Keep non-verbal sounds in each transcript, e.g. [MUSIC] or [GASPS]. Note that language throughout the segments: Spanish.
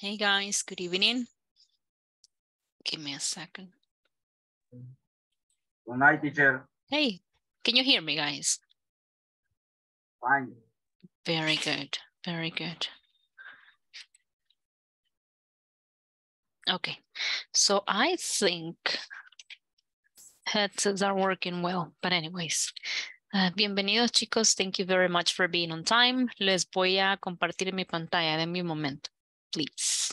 Hey guys, good evening. Give me a second. Good night, teacher. Hey, can you hear me, guys? Fine. Very good, very good. Okay, so I think headsets are working well, but anyways. Uh, bienvenidos chicos, thank you very much for being on time. Les voy a compartir mi pantalla, de mi momento please.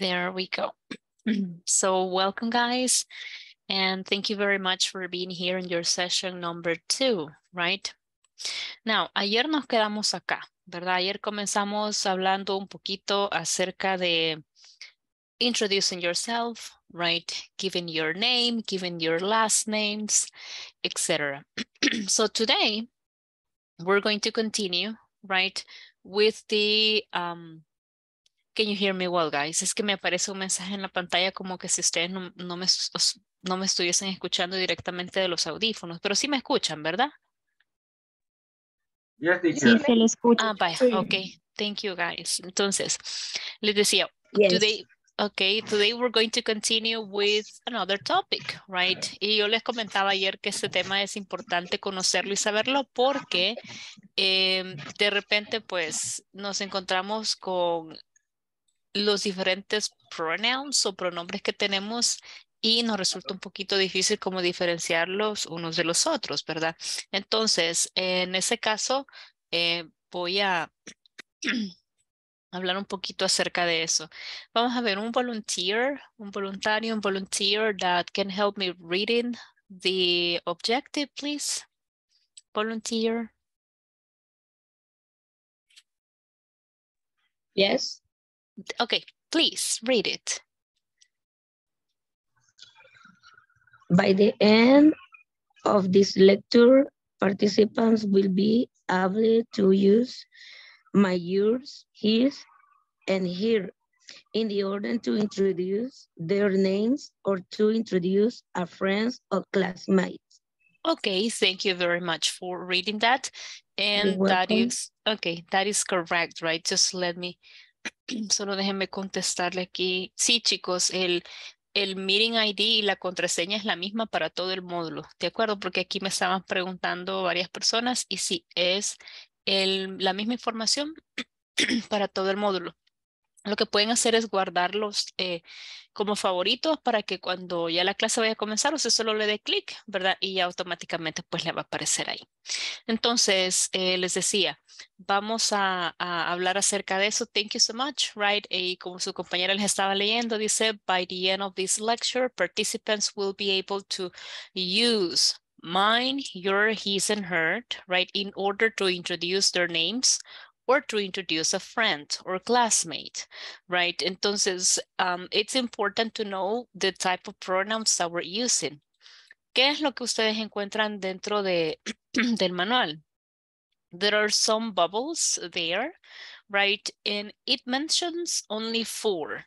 There we go. [CLEARS THROAT] so welcome guys. And thank you very much for being here in your session number two, right? Now, ayer nos quedamos acá, ¿verdad? Ayer comenzamos hablando un poquito acerca de introducing yourself, right? Giving your name, giving your last names, etc. [CLEARS THROAT] so today, we're going to continue, right, with the um, Can you hear me well, guys? Es que me aparece un mensaje en la pantalla como que si ustedes no, me, no me estuviesen escuchando directamente de los audífonos, pero sí me escuchan, ¿verdad? Yes, Sí, se escucha. Ah, bye. ok. Thank you, guys. Entonces, les decía, today, okay, today we're going to continue with another topic, right? Y yo les comentaba ayer que este tema es importante conocerlo y saberlo porque em, de repente, pues, nos encontramos con los diferentes pronouns o pronombres que tenemos y nos resulta un poquito difícil como diferenciarlos unos de los otros, ¿verdad? Entonces, en ese caso, eh, voy a [CLEARS THROAT] hablar un poquito acerca de eso. Vamos a ver un volunteer, un voluntario, un volunteer that can help me reading the objective, please. Volunteer. Yes. Okay, please read it. By the end of this lecture, participants will be able to use my, yours, his, and her in the order to introduce their names or to introduce a friend or classmate. Okay, thank you very much for reading that. And that is, okay, that is correct, right? Just let me, [CLEARS THROAT] solo déjenme contestarle aquí. Sí, chicos, el el meeting ID y la contraseña es la misma para todo el módulo, ¿de acuerdo? Porque aquí me estaban preguntando varias personas y sí, es el, la misma información [CLEARS THROAT] para todo el módulo lo que pueden hacer es guardarlos eh, como favoritos para que cuando ya la clase vaya a comenzar, usted solo le dé clic, ¿verdad? Y ya automáticamente pues le va a aparecer ahí. Entonces, eh, les decía, vamos a, hablar acerca de eso. Thank you so much, right? Y como su compañera les estaba leyendo, dice, by the end of this lecture, participants will be able to use mine, your, his, and her, right? In order to introduce their names or to introduce a friend or classmate, right? Entonces, um, it's important to know the type of pronouns that we're using. ¿Qué es lo que ustedes encuentran dentro de, [CLEARS THROAT] del manual? There are some bubbles there, right? And it mentions only four.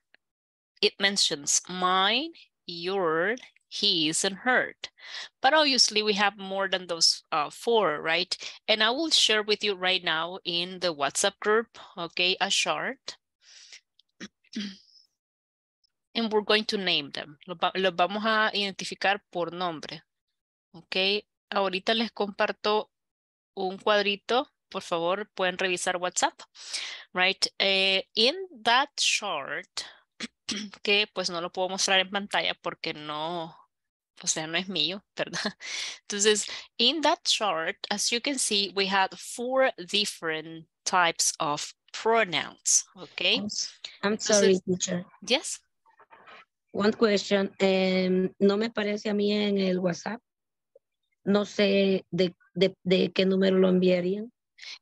It mentions mine, your, he isn't hurt, But obviously we have more than those uh, four, right? And I will share with you right now in the WhatsApp group, okay, a chart. [CLEARS THROAT] and we're going to name them. Los vamos a identificar por nombre, ok. Ahorita les comparto un cuadrito por favor, pueden revisar WhatsApp, right? Uh, in that chart, [CLEARS THROAT] que pues no lo puedo mostrar en pantalla porque no, o sea, no es mío, [LAUGHS] ¿verdad? Entonces, in that chart, as you can see, we had four different types of pronouns, okay? I'm sorry, teacher. Yes? One question. Em, no me parece a mí en el WhatsApp. No sé de, qué número lo enviarían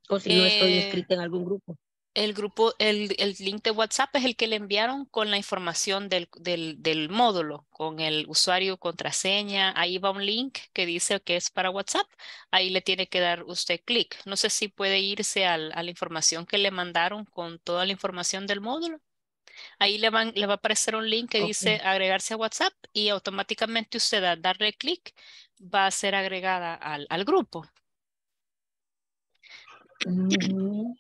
o si no estoy eh, inscrita en algún grupo el grupo, el, link de WhatsApp es el que le enviaron con la información del, del, módulo, con el usuario, contraseña. Ahí va un link que dice que es para WhatsApp. Ahí le tiene que dar usted clic. No sé si puede irse a la información que le mandaron con toda la información del módulo. Ahí le, le va a aparecer un link que dice agregarse a WhatsApp y automáticamente usted al darle clic va a ser agregada al, grupo. Mm.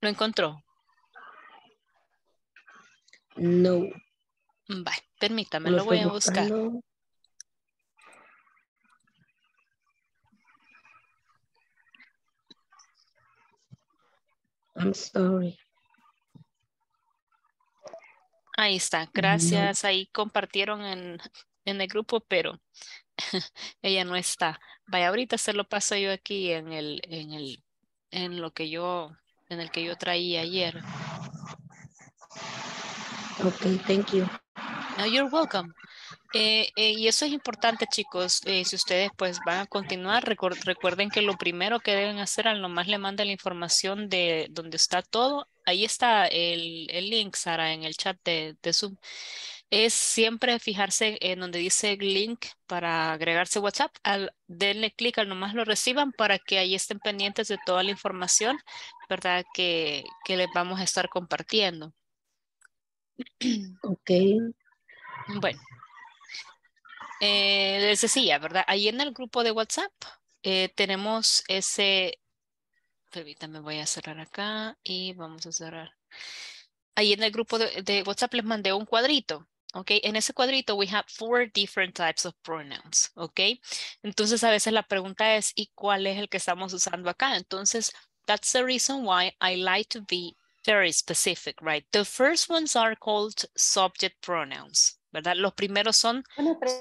¿Lo encontró? No. Vale, permítame, lo, voy a buscar. I'm sorry. Ahí está, gracias. Ahí compartieron en, en el grupo, pero [LAUGHS] ella no está. Vaya, ahorita se lo paso yo aquí en el, en el, en lo que yo en el que yo traí ayer. Ok, thank you. No, you're welcome. Eh, eh, y eso es importante, chicos. Eh, si ustedes pues van a continuar, recuerden que lo primero que deben hacer al nomás le manda la información de donde está todo. Ahí está el, el link, Sara, en el chat de, de Zoom es siempre fijarse en donde dice link para agregarse WhatsApp. denle clic al nomás lo reciban para que ahí estén pendientes de toda la información, ¿verdad? Que, que les vamos a estar compartiendo. [CLEARS THROAT] Ok. Bueno. Eh, les decía, ¿verdad? Ahí en el grupo de WhatsApp eh, tenemos ese... me voy a cerrar acá y vamos a cerrar ahí en el grupo de, WhatsApp les mandé un cuadrito Okay, en ese cuadrito we have four different types of pronouns, okay? Entonces a veces la pregunta es, ¿y cuál es el que estamos usando acá? Entonces, that's the reason why I like to be very specific, right? The first ones are called subject pronouns, ¿verdad? Los primeros son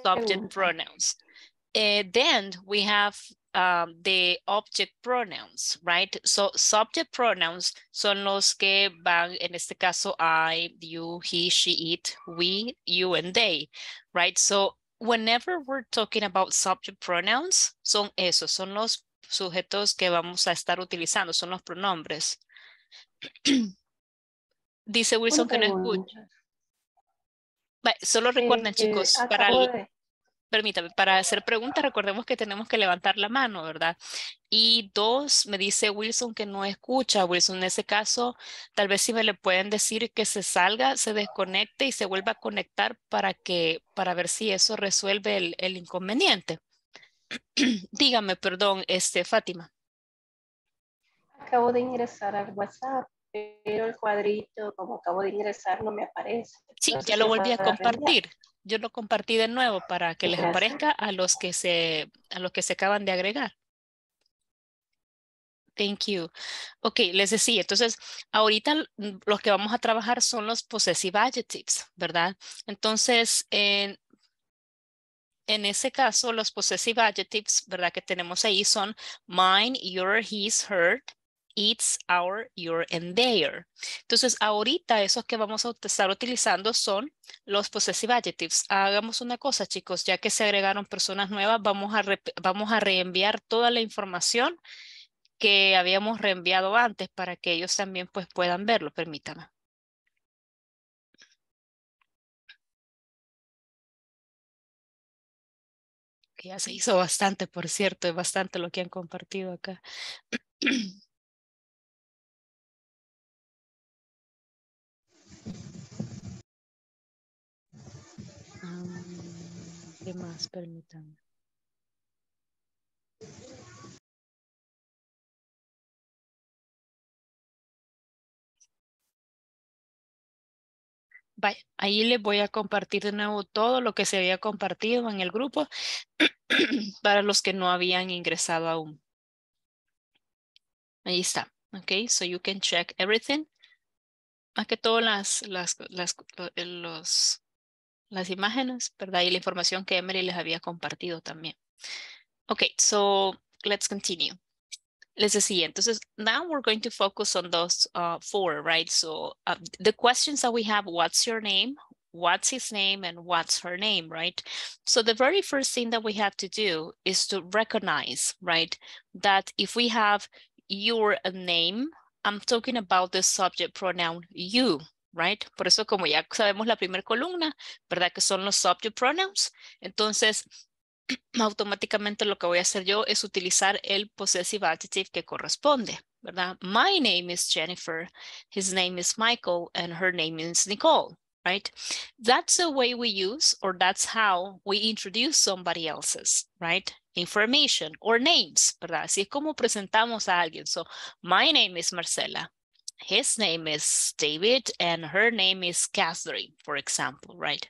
subject pronouns. And eh, then we have Ah, de the object pronouns, right? So subject pronouns son los que van, en este caso, I, you, he, she, it, we, you, and they, right? So whenever we're talking about subject pronouns, son esos, son los sujetos que vamos a estar utilizando, son los pronombres. [CLEARS THROAT] Dice Wilson que no escucha. Solo recuerden, este, chicos, para permítame, para hacer preguntas recordemos que tenemos que levantar la mano, ¿verdad? Y dos, me dice Wilson que no escucha. Wilson, en ese caso, tal vez si me le pueden decir que se salga, se desconecte y se vuelva a conectar para, que, para ver si eso resuelve el, inconveniente. [CLEARS THROAT] Dígame, perdón, este, Fátima. Acabo de ingresar al WhatsApp pero el cuadrito, como acabo de ingresar, no me aparece. Sí, ya lo volví a compartir. Yo lo compartí de nuevo para que les aparezca a los que se a los que se acaban de agregar. Thank you. Ok, les decía, entonces, ahorita mm, los que vamos a trabajar son los possessive adjectives, ¿verdad? Entonces, en, en ese caso, los possessive adjectives, ¿verdad? Que tenemos ahí son mine, your, his, her, it's, our, your, and their. Entonces, ahorita esos que vamos a estar utilizando son los possessive adjectives. Hagamos una cosa, chicos, ya que se agregaron personas nuevas, vamos a, reenviar toda la información que habíamos reenviado antes para que ellos también pues, puedan verlo, permítanme. ya se hizo bastante, por cierto, es bastante lo que han compartido acá. [CLEARS THROAT] más? Permítanme. ahí les voy a compartir de nuevo todo lo que se había compartido en el grupo [CLEARS THROAT] para los que no habían ingresado aún. Ahí está. Ok, so you can check everything. Más que todo las, los, las imágenes, ¿verdad? Y la información que Emery les había compartido también. Okay, so let's continue. Les decía Entonces, now we're going to focus on those uh, four, right? So uh, the questions that we have, what's your name? What's his name? And what's her name, right? So the very first thing that we have to do is to recognize, right? That if we have your name, I'm talking about the subject pronoun you, right? Por eso como ya sabemos la primera columna, ¿verdad? Que son los subject pronouns. Entonces, [CLEARS THROAT] automáticamente lo que voy a hacer yo es utilizar el possessive adjective que corresponde, ¿verdad? My name is Jennifer, his name is Michael, and her name is Nicole, right? That's the way we use or that's how we introduce somebody else's, right? Information or names, ¿verdad? Así es como presentamos a alguien. So, my name is Marcela his name is David and her name is Catherine, for example, right?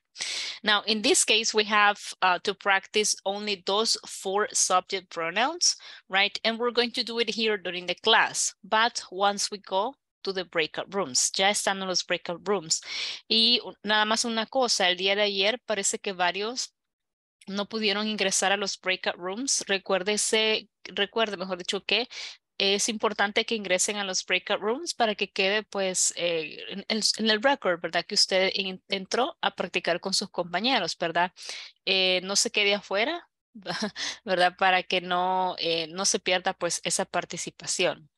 Now, in this case, we have uh, to practice only those four subject pronouns, right? And we're going to do it here during the class. But once we go to the breakout rooms, ya están en los breakout rooms. Y nada más una cosa, el día de ayer parece que varios no pudieron ingresar a los breakout rooms. Recuérdese, recuerde mejor dicho que es importante que ingresen a los breakout rooms para que quede pues eh, en, el, record, ¿verdad? Que usted entró a practicar con sus compañeros, ¿verdad? Eh, no se quede afuera, [LAUGHS] ¿verdad? Para que no, eh, no se pierda pues esa participación.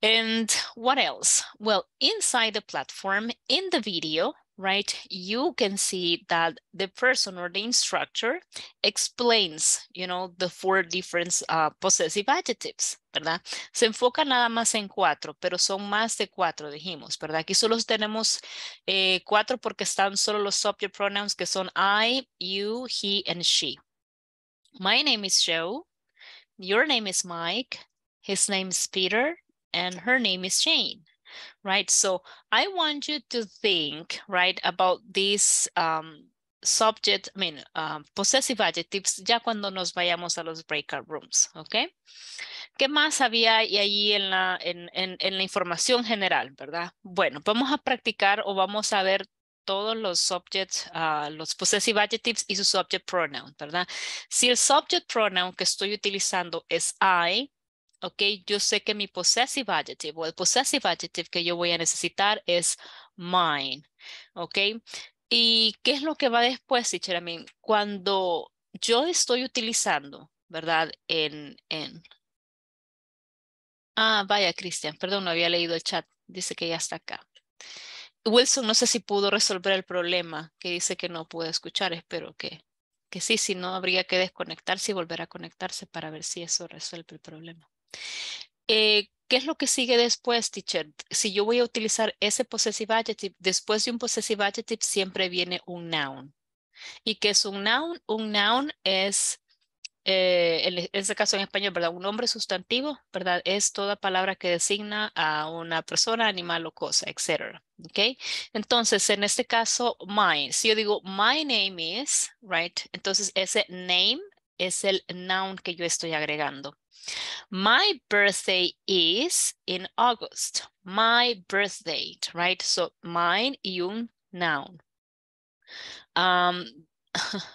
And what else? Well, inside the platform, in the video, right, you can see that the person or the instructor explains, you know, the four different uh, possessive adjectives, ¿verdad? Se enfoca nada más en cuatro, pero son más de cuatro, dijimos, ¿verdad? Aquí solo tenemos eh, cuatro porque están solo los subject pronouns que son I, you, he, and she. My name is Joe. Your name is Mike. His name is Peter. And her name is Jane. right? So I want you to think, right, about these um, subject, I mean, uh, possessive adjectives, ya cuando nos vayamos a los breakout rooms, ¿ok? ¿Qué más había ahí en la, en, en, la información general, verdad? Bueno, vamos a practicar o vamos a ver todos los subjects, ah, los possessive adjectives y su subject pronoun, ¿verdad? Si el subject pronoun que estoy utilizando es I, ok, yo sé que mi possessive adjective o el possessive adjective que yo voy a necesitar es mine, ok. ¿Y qué es lo que va después, teacher? cuando yo estoy utilizando, ¿verdad? En, en... Ah, vaya, Cristian, perdón, no había leído el chat, dice que ya está acá. Wilson, no sé si pudo resolver el problema, que dice que no pudo escuchar, espero que, que sí, si no habría que desconectarse y volver a conectarse para ver si eso resuelve el problema. Eh, ¿Qué es lo que sigue después, teacher? Si yo voy a utilizar ese possessive adjective, después de un possessive adjective siempre viene un noun. ¿Y qué es un noun? Un noun es, eh, e, en este caso en español, ¿verdad? Un nombre sustantivo, ¿verdad? Es toda palabra que designa a una persona, animal o cosa, etc. Entonces, en este caso, my Si yo digo, my name is, right? Entonces, ese name es el noun que yo estoy agregando. My birthday is in August. My birthday, right? So mine y un noun. Um, [LAUGHS]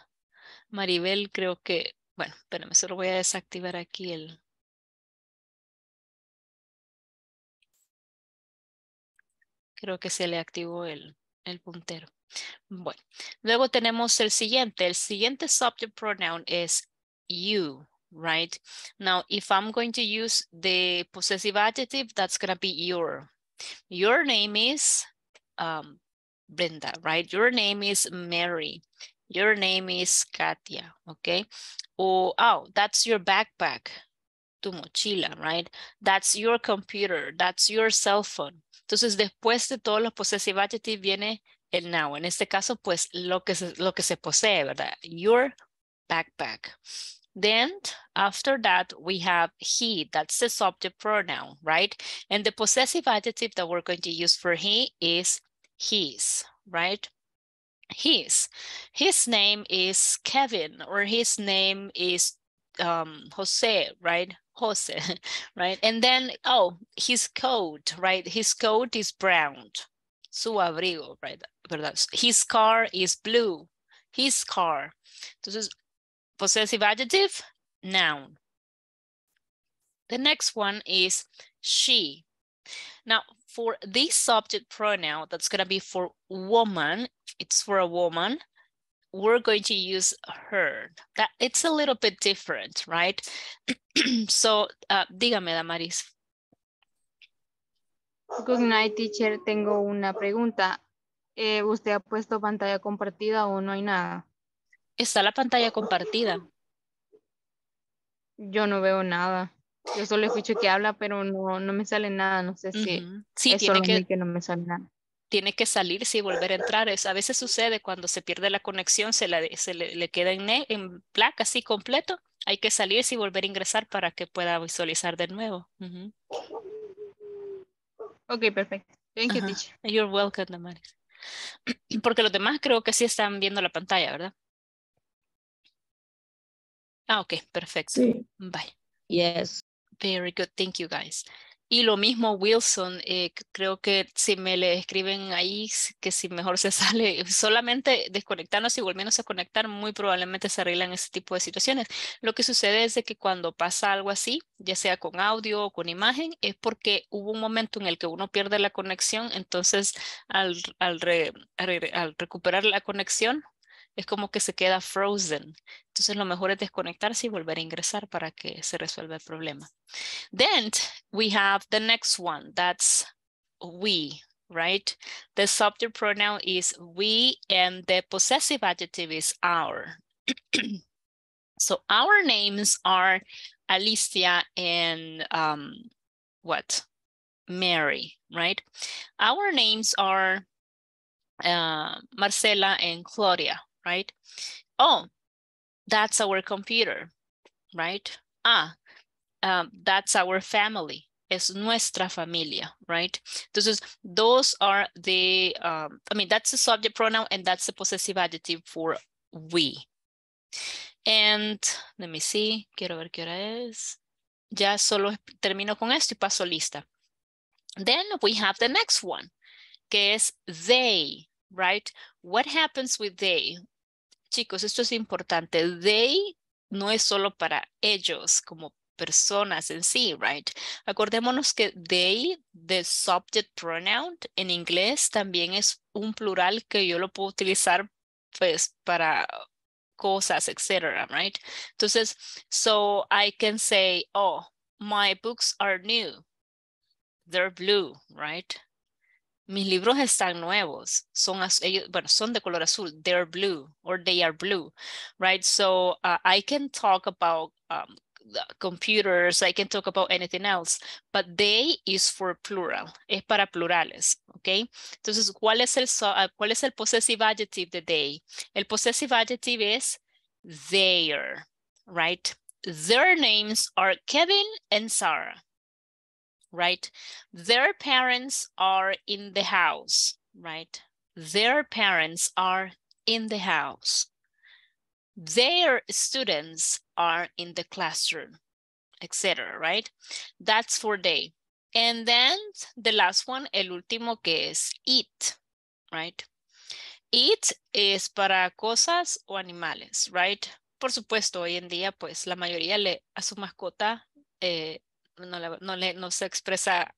Maribel, creo que, bueno, espérame, solo voy a desactivar aquí el... Creo que se le activó el, el puntero. Bueno, luego tenemos el siguiente. El siguiente subject pronoun es you, right? Now, if I'm going to use the possessive adjective, that's going to be your. Your name is um, Brenda, right? Your name is Mary. Your name is Katia, okay? Or, oh, oh, that's your backpack, tu mochila, right? That's your computer, that's your cell phone. Entonces, después de todos los possessive adjectives viene el now. En este caso, pues, lo que se, lo que se posee, ¿verdad? Your backpack. Then after that, we have he, that's the subject pronoun, right? And the possessive adjective that we're going to use for he is his, right? His. His name is Kevin or his name is um, Jose, right? Jose, [LAUGHS] right? And then, oh, his coat, right? His coat is brown, su abrigo, right? His car is blue, his car. Entonces, possessive adjective, noun. The next one is she. Now, for this subject pronoun, that's going to be for woman, it's for a woman, we're going to use her. That It's a little bit different, right? [CLEARS THROAT] so, uh, dígame, Damaris. Good night, teacher. Tengo una pregunta. Eh, ¿Usted ha puesto pantalla compartida o no hay nada? Está la pantalla compartida. Yo no veo nada. Yo solo escucho que habla, pero no, no me sale nada. No sé si sí, tiene que, que no me sale nada. Tiene que salir y volver a entrar. a veces sucede cuando se pierde la conexión, se, le, queda en, en placa así completo. Hay que salir y volver a ingresar para que pueda visualizar de nuevo. Ok, perfecto. Thank you, You're welcome, [CLEARS THROAT] Porque los demás creo que sí están viendo la pantalla, ¿verdad? Ah, ok, perfecto. Bye. Yes. Very good. Thank you guys. Y lo mismo Wilson, eh, creo que si me le escriben ahí, que si mejor se [LAUGHS] sale, solamente desconectarnos y volviéndose a conectar, muy probablemente se arreglan ese tipo de situaciones. Lo que sucede es que cuando pasa algo así, ya sea con audio o con imagen, es porque hubo un momento en el que uno pierde la conexión, entonces al recuperar la conexión, es como que se queda frozen. Entonces lo mejor es desconectarse y volver a ingresar para que se resuelva el problema. Then we have the next one, that's we, right? The subject pronoun is we and the possessive adjective is our. [CLEARS THROAT] so our names are Alicia and um, what? Mary, right? Our names are uh, Marcela and Claudia, right? Oh, that's our computer, right? Ah, um, that's our family. Es nuestra familia, right? Entonces, those are the, um, I mean, that's the subject pronoun and that's the possessive adjective for we. And let me see, quiero ver qué hora es. Ya solo termino con esto y paso lista. Then we have the next one, que es they, right? What happens with they? Chicos, esto es importante. They no es solo para ellos como personas en sí, right? Acordémonos que they, the subject pronoun, en inglés también es un plural que yo lo puedo utilizar pues para cosas, etc. right? Entonces, so I can say, oh, my books are new. They're blue, right? mis libros están nuevos, son ellos, bueno, son de color azul, they're blue or they are blue, right? So uh, I can talk about um, computers, I can talk about anything else, but they is for plural, es para plurales, okay? Entonces, ¿cuál es el, uh, cuál es el possessive adjective de they? El possessive adjective es their, right? Their names are Kevin and Sarah right? Their parents are in the house, right? Their parents are in the house. Their students are in the classroom, etc. right? That's for they. And then the last one, el último que es it, right? eat is para cosas o animales, right? Por supuesto, hoy en día, pues la mayoría le a su mascota eh, no, se expresa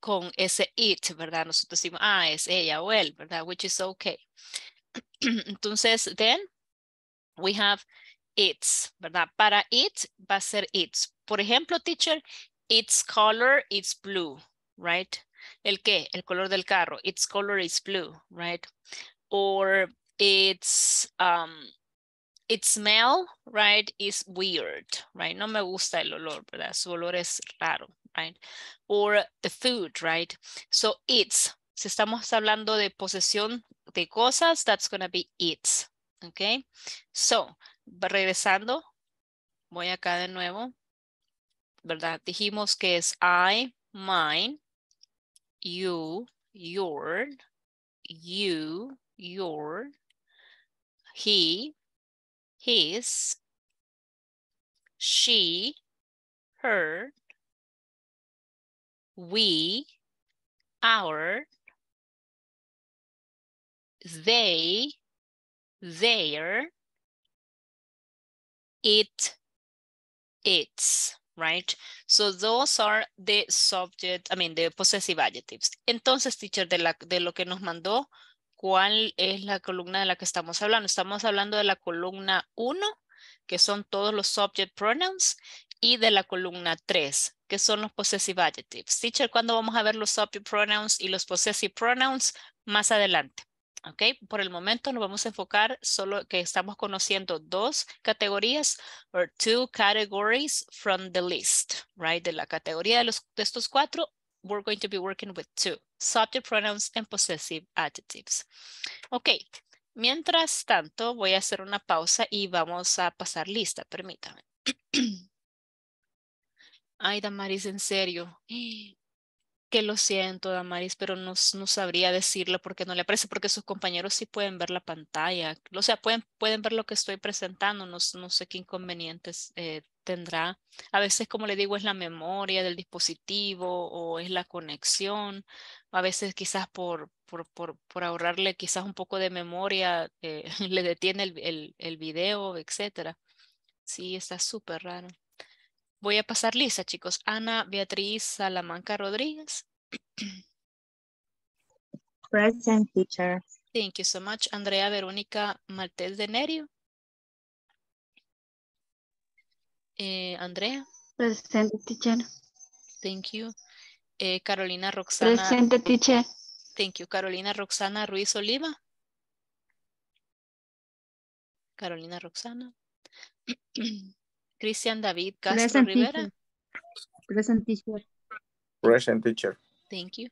con ese it, ¿verdad? Nosotros decimos, ah, es ella o él, ¿verdad? Which is okay. [CLEARS THROAT] Entonces, then we have its, ¿verdad? Para it va a ser its. Por ejemplo, teacher, its color is blue, right? ¿El qué? El color del carro. Its color is blue, right? Or its, um, It's smell, right, is weird, right? No me gusta el olor, ¿verdad? Su olor es raro, right? Or the food, right? So it's, si estamos hablando de posesión de cosas, that's going to be it's, okay? So, regresando, voy acá de nuevo, ¿verdad? Dijimos que es I, mine, you, your, you, your, he, his, she, her, we, our, they, their, it, its, right? So those are the subject, I mean, the possessive adjectives. Entonces, teacher, de, la, de lo que nos mandó, cuál es la columna de la que estamos hablando. Estamos hablando de la columna 1, que son todos los subject pronouns, y de la columna 3, que son los possessive adjectives. Teacher, ¿cuándo vamos a ver los subject pronouns y los possessive pronouns? Más adelante. ¿Ok? Por el momento nos vamos a enfocar solo que estamos conociendo dos categorías or two categories from the list, right? De la categoría de, los, de estos cuatro, we're going to be working with two, subject pronouns and possessive adjectives. Ok, mientras tanto voy a hacer una pausa y vamos a pasar lista, permítame. [CLEARS THROAT] Ay, Damaris, en serio. [GASPS] Que lo siento, Damaris, pero no, sabría decirlo porque no le aparece, porque sus compañeros sí pueden ver la pantalla. O sea, pueden, pueden ver lo que estoy presentando. No, sé qué inconvenientes eh, tendrá. A veces, como le digo, es la memoria del dispositivo o es la conexión. A veces quizás por, por, por, por ahorrarle quizás un poco de memoria eh, [LAUGHS] le detiene el, el video, etc. Sí, está súper raro. Voy a pasar lista, chicos. Ana Beatriz Salamanca Rodríguez. Present teacher. Thank you so much. Andrea Verónica Martel de Nerio. Eh, Andrea. Presente, teacher. Thank you. Eh, Carolina Roxana. Presente, teacher. Thank you. Carolina Roxana Ruiz Oliva. Carolina Roxana. [CLEARS THROAT] Cristian David Castro Rivera. Present teacher. Present teacher. Thank you.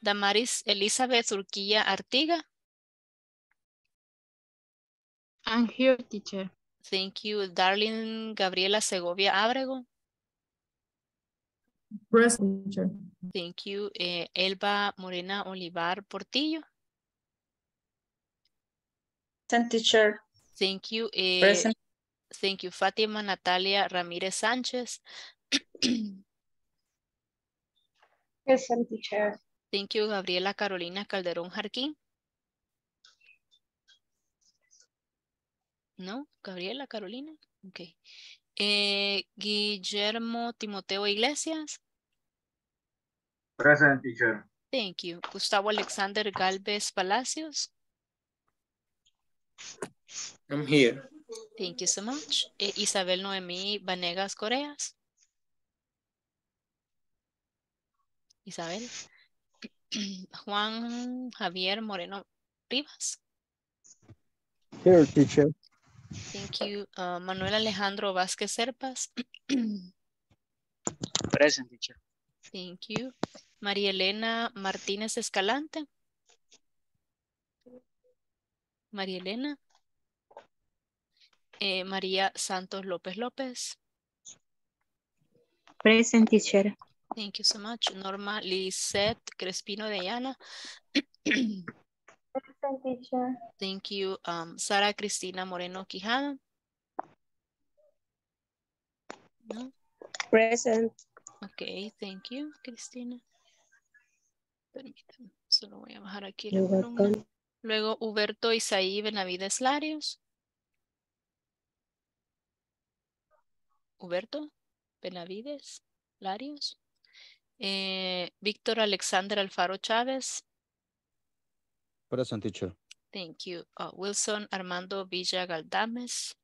Damaris Elizabeth Urquilla Artiga. I'm here, teacher. Thank you. Darling Gabriela Segovia Abrego. Thank you. Eh, Elba Morena Olivar Portillo. Thank you. Eh, thank you. Fatima Natalia Ramírez Sánchez. Thank you. Gabriela Carolina Calderón Jarquín. ¿No? Gabriela, Carolina. Ok. Eh, Guillermo Timoteo Iglesias. Present, teacher. Thank you. Gustavo Alexander Galvez Palacios. I'm here. Thank you so much. Eh, Isabel Noemí Vanegas Coreas. Isabel. [CLEARS THROAT] Juan Javier Moreno Rivas. Here, teacher. Thank you. Uh, Manuel Alejandro Vázquez Serpas. [CLEARS THROAT] Present, teacher. Thank you. María Elena Martínez Escalante. María Elena. Eh, María Santos López López. Present, teacher. Thank you so much. Norma Lisette Crespino de [CLEARS THROAT] Thank you. Um, Sara Cristina Moreno Quijada. Present. Okay, thank you, Cristina. Permítanme solo voy a bajar aquí Luego, Huberto Isaí Benavides Larios. Huberto Benavides Larios. Eh, Víctor Alexander Alfaro Chávez. Gracias. teacher. Thank you. Uh, Wilson Armando Villa Galdames.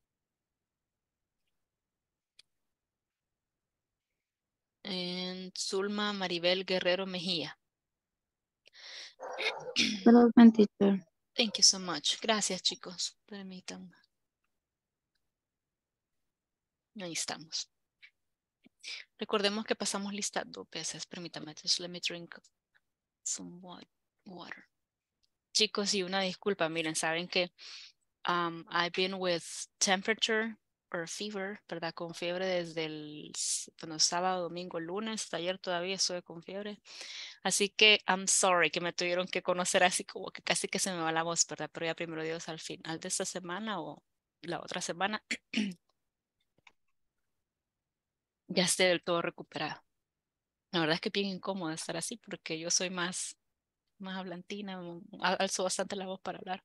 And Zulma Maribel Guerrero Mejía. Present teacher. Thank you so much. Gracias, chicos. Permítanme. Ahí estamos. Recordemos que pasamos listando, dos veces. Permítanme. let me drink some water chicos, y una disculpa, miren, saben que um, I've been with temperature or fever, ¿verdad? Con fiebre desde el bueno, sábado, domingo, lunes, ayer todavía estuve con fiebre. Así que I'm sorry que me tuvieron que conocer así como que casi que se me va la voz, ¿verdad? Pero ya primero Dios al final de esta semana o la otra semana [CLEARS THROAT] ya esté del todo recuperada. La verdad es que bien incómodo estar así porque yo soy más más hablantina, mm, alzo bastante la voz para hablar,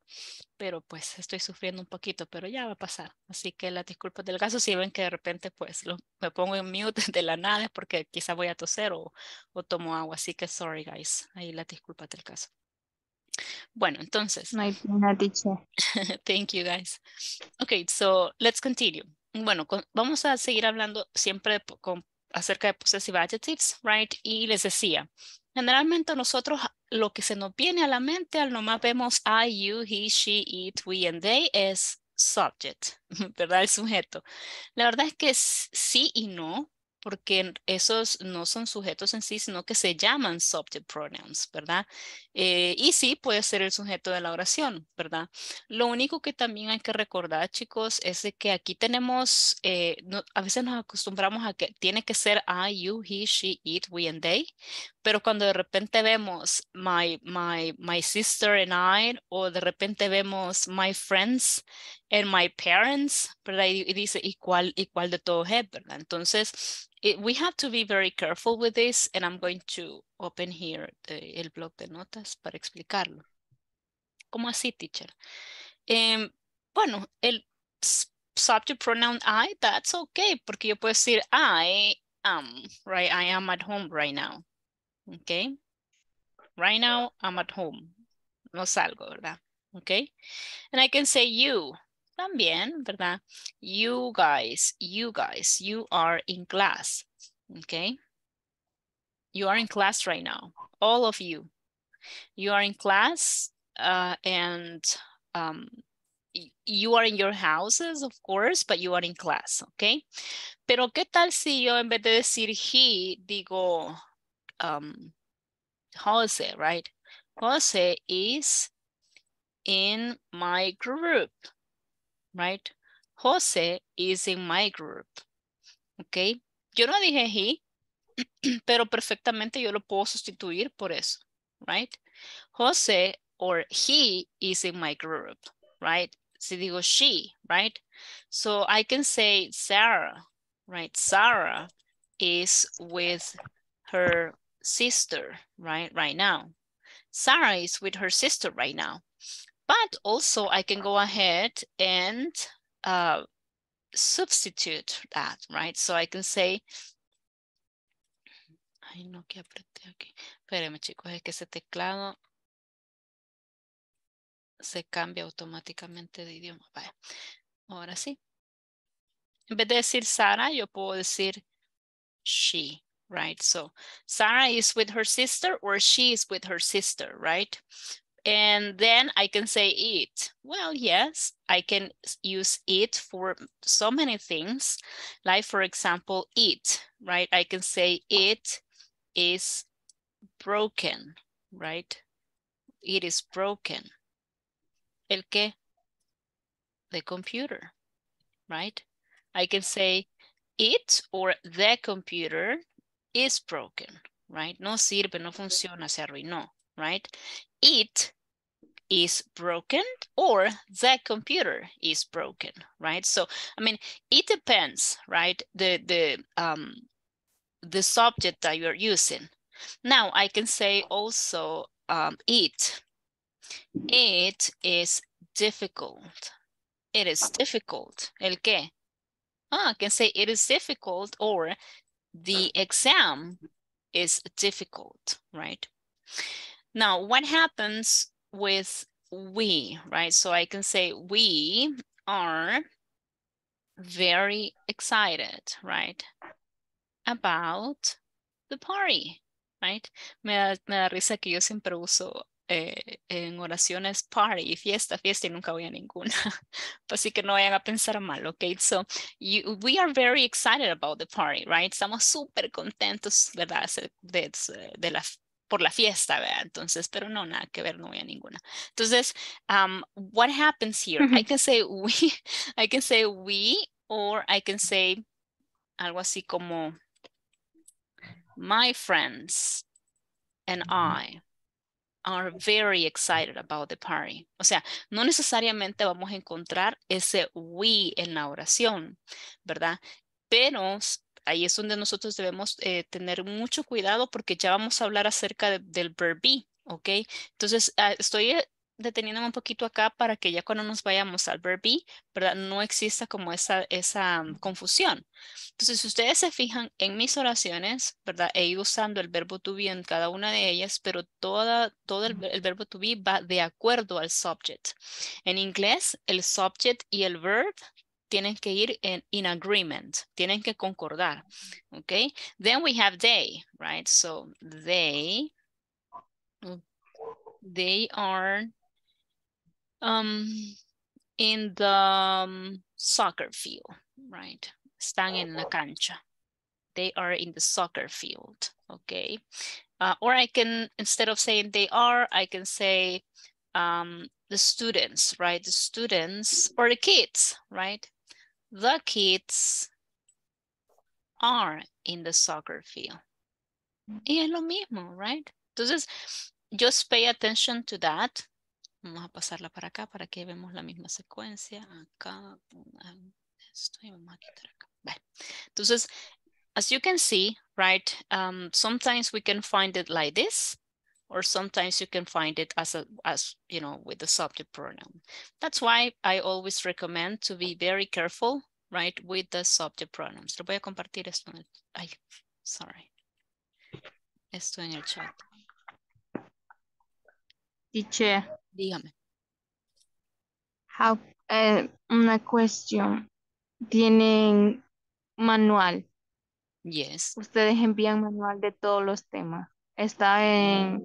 pero pues estoy sufriendo un poquito, pero ya va a pasar. Así que las disculpas del caso, si ven que de repente pues lo, me pongo en mute [LAUGHS] de la nada es porque quizá voy a toser o, tomo agua, así que sorry guys, ahí las disculpas del caso. Bueno, entonces. No hay pena, dicho. [LAUGHS] Thank you guys. Okay, so let's continue. Bueno, vamos a seguir hablando siempre con acerca de possessive adjectives, right? Y les decía, Generalmente nosotros lo que se nos viene a la mente al nomás vemos I, you, he, she, it, we and they es subject, [LAUGHS] ¿verdad? El sujeto. La verdad es que sí y no, porque esos no son sujetos en sí, sino que se llaman subject pronouns, ¿verdad? Eh, y sí puede ser el sujeto de la oración, ¿verdad? Lo único que también hay que recordar, chicos, es de que aquí tenemos, eh, a veces nos acostumbramos a que tiene que ser I, you, he, she, it, we and they, pero cuando de repente vemos my, my, my sister and I, o de repente vemos my friends and my parents, ¿verdad? Y, y dice, ¿y cuál, ¿y de todos es, verdad? Entonces, it, we have to be very careful with this, and I'm going to open here the, el blog de notas para explicarlo. ¿Cómo así, teacher? Eh, bueno, el subject pronoun I, that's okay, porque yo puedo decir I am, right? I am at home right now. Okay. Right now, I'm at home. No salgo, ¿verdad? Okay. And I can say you también, ¿verdad? You guys, you guys, you are in class. Okay. You are in class right now. All of you. You are in class uh, and um, you are in your houses, of course, but you are in class, okay? Pero ¿qué tal si yo en vez de decir he, digo um, Jose, right? Jose is in my group, right? Jose is in my group, okay? Yo no dije he, [CLEARS THROAT] pero perfectamente yo lo puedo sustituir por eso, right? Jose or he is in my group, right? Si digo she, right? So I can say Sarah, right? Sarah is with her sister, right, right now. Sarah is with her sister right now. But also I can go ahead and uh, substitute that, right? So I can say, ay no, que apreté aquí. Espérame chicos, es que ese teclado se cambia automáticamente de idioma. Vale. Ahora sí. En vez de decir Sara, yo puedo decir she right? So Sarah is with her sister or she is with her sister, right? And then I can say it. Well, yes, I can use it for so many things. Like, for example, it, right? I can say it is broken, right? It is broken. El que? The computer, right? I can say it or the computer, is broken, right? No sirve, no funciona, se arruinó, right? It is broken or that computer is broken, right? So, I mean, it depends, right? The, the, um, the subject that you're using. Now I can say also um, it. It is difficult. It is difficult. El que? Ah, I can say it is difficult or the exam is difficult, right? Now, what happens with we, right? So I can say we are very excited, right? About the party, right? Me da, me da risa que yo siempre uso Eh, en oraciones party, fiesta, fiesta y nunca voy a ninguna. Así [LAUGHS] pues que no vayan a pensar mal, ¿ok? So we are very excited about the party, right? Estamos súper contentos, ¿verdad? De, de la, por la fiesta, ¿verdad? Entonces, pero no, nada que ver, no voy a ninguna. Entonces, um, what happens here? I can say we, [LAUGHS] I can say we, or I can say algo así como my friends and I are very excited about the party. O sea, no necesariamente vamos a encontrar ese we en la oración, ¿verdad? Pero ahí es donde nosotros debemos eh, tener mucho cuidado porque ya vamos a hablar acerca del verb be, ¿ok? Entonces, ah, estoy eh, deteniéndome un poquito acá para que ya cuando nos vayamos al verb be, ¿verdad? No exista como esa, esa mm, confusión. Entonces, si ustedes se fijan en mis oraciones, ¿verdad? He ido usando el verbo to be en cada una de ellas, pero toda, todo el, verbo to be va de acuerdo al subject. En inglés, el subject y el verb tienen que ir en in agreement, tienen que concordar, ¿ok? Then we have they, right? So, they, they are um, in the um, soccer field, right? Están en la cancha. They are in the soccer field, okay? Uh, or I can, instead of saying they are, I can say um, the students, right? The students or the kids, right? The kids are in the soccer field. Mm-hmm. Y es lo mismo, right? Entonces, just pay attention to that Vamos a pasarla para acá para que vemos la misma secuencia. Acá, esto y vamos a quitar acá. Entonces, as you can see, right, um, sometimes we can find it like this, or sometimes you can find it as, a, as you know, with the subject pronoun. That's why I always recommend to be very careful, right, with the subject pronouns. Le voy a compartir esto en el, ay, sorry, esto en el chat. Teacher. Dígame. How, eh, una cuestión. ¿Tienen manual? Yes. Ustedes envían manual de todos los temas. Está en,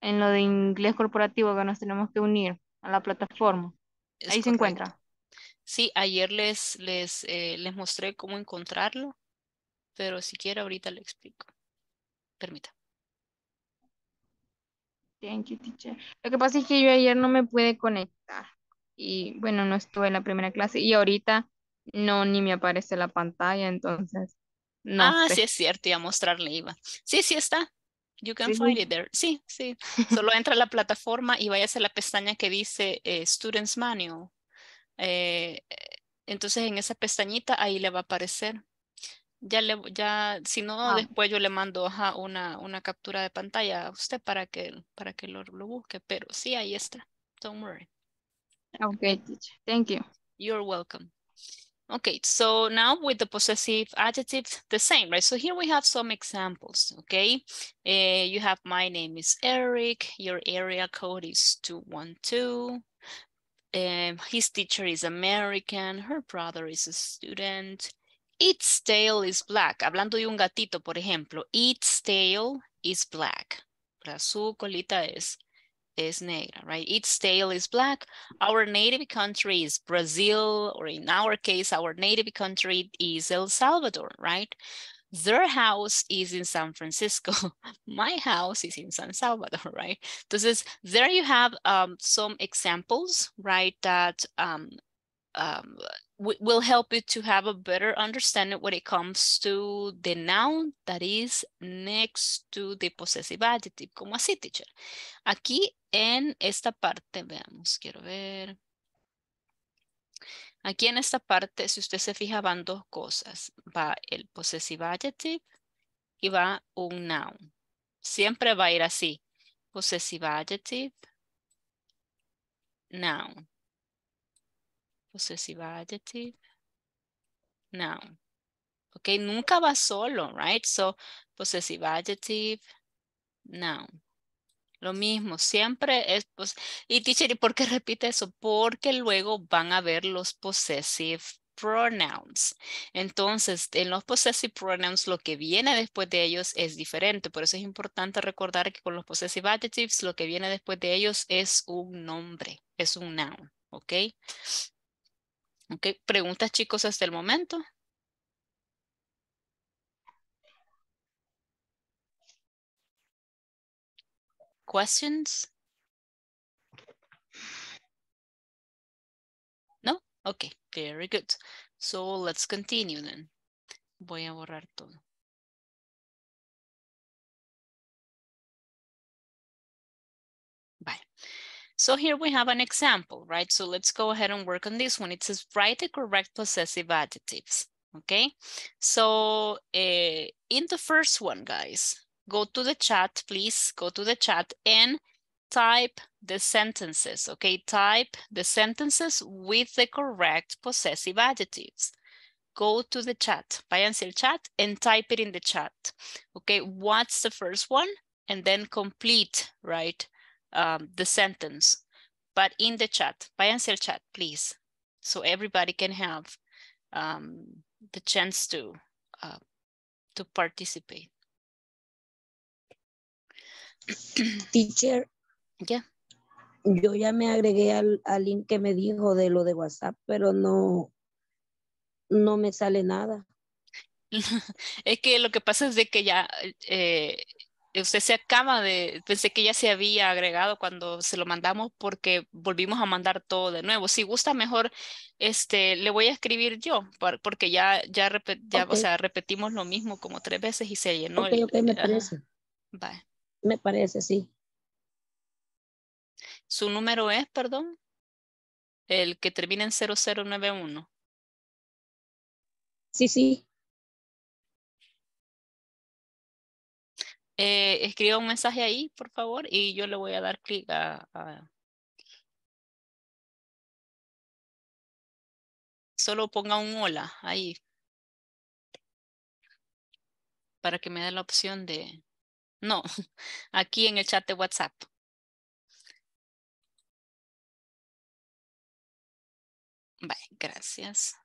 en lo de inglés corporativo que nos tenemos que unir a la plataforma. Ahí se encuentra. Sí, ayer les, les, eh, les mostré cómo encontrarlo, pero si quiere ahorita le explico. permita lo que pasa es que yo ayer no me pude conectar. Y bueno, no estuve en la primera clase. Y ahorita no, ni me aparece la pantalla, entonces. No ah, sí es cierto, iba a mostrarle iba. Sí, sí está. You can sí. find it there. Sí, sí. [LAUGHS] Solo entra a la plataforma y vayas a la pestaña que dice eh, Students Manual. Eh, eh, entonces en esa pestañita ahí le va a aparecer. Ya, le, ya si no, ah. después yo le mando ajá, una, una captura de pantalla a usted para que, para que lo, lo busque, pero sí, ahí está. Don't worry. Okay, teacher. Thank you. You're welcome. Okay, so now with the possessive adjectives, the same, right? So here we have some examples, okay? Uh, you have my name is Eric, your area code is 212, eh, um, his teacher is American, her brother is a student, its tail is black. Hablando de un gatito, por ejemplo. Its tail is black. Pero su colita es, es negra, right? Its tail is black. Our native country is Brazil, or in our case, our native country is El Salvador, right? Their house is in San Francisco. [LAUGHS] My house is in San Salvador, [LAUGHS] right? Entonces, there you have um, some examples, right, that um, um, will help you to have a better understanding when it comes to the noun that is next to the possessive adjective. Como así, teacher? Aquí en esta parte, veamos, quiero ver. Aquí en esta parte, si usted se fija, van dos cosas. Va el possessive adjective y va un noun. Siempre va a ir así. Possessive adjective, noun. Possessive adjective, noun. Okay, nunca va solo, right? So, possessive adjective, noun. Lo mismo, siempre es, pues, y teacher, ¿y por qué repite eso? Porque luego van a ver los possessive pronouns. Entonces, en los possessive pronouns, lo que viene después de ellos es diferente. Por eso es importante recordar que con los possessive adjectives, lo que viene después de ellos es un nombre, es un noun, ¿ok? Okay. ¿Preguntas chicos hasta el momento? Questions? No? Okay, very good. So let's continue then. Voy a borrar todo. So here we have an example, right? So let's go ahead and work on this one. It says write the correct possessive adjectives, okay? So uh, in the first one, guys, go to the chat, please. Go to the chat and type the sentences, okay? Type the sentences with the correct possessive adjectives. Go to the chat, váyanse al chat and type it in the chat. Okay, what's the first one? And then complete, right? Um, the sentence, but in the chat. Váyanse al chat, please, so everybody can have um, the chance to uh, to participate. [CLEARS THROAT] Teacher. Yeah. Yo ya me agregué al, al link que me dijo de lo de WhatsApp, pero no, no me sale nada. [LAUGHS] es que lo que pasa es de que ya eh, usted se acaba de, pensé que ya se había agregado cuando se lo mandamos porque volvimos a mandar todo de nuevo. Si gusta, mejor este, le voy a escribir yo porque ya, ya, o sea, repetimos lo mismo como tres veces y se llenó. Okay, el, me parece. Me parece, sí. Su número es, perdón, el que termina en 0091. Sí, sí. Eh, escriba un mensaje ahí, por favor, y yo le voy a dar clic a, Solo ponga un hola ahí para que me dé la opción de... No, [LAUGHS] aquí en el chat de WhatsApp. Vale, gracias.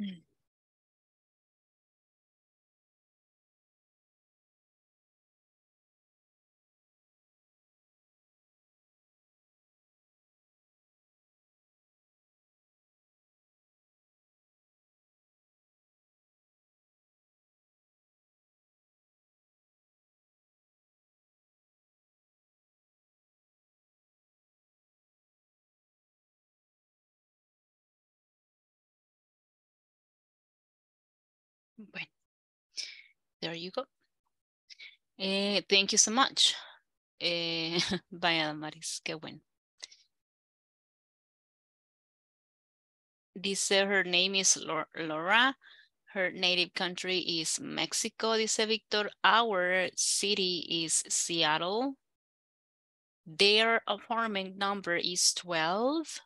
Mm. Bueno, there you go. Eh, thank you so much. Eh, vaya, [LAUGHS] Maris, qué bueno. Dice, her name is Laura. Her native country is Mexico, dice Victor. Our city is Seattle. Their apartment number is 12.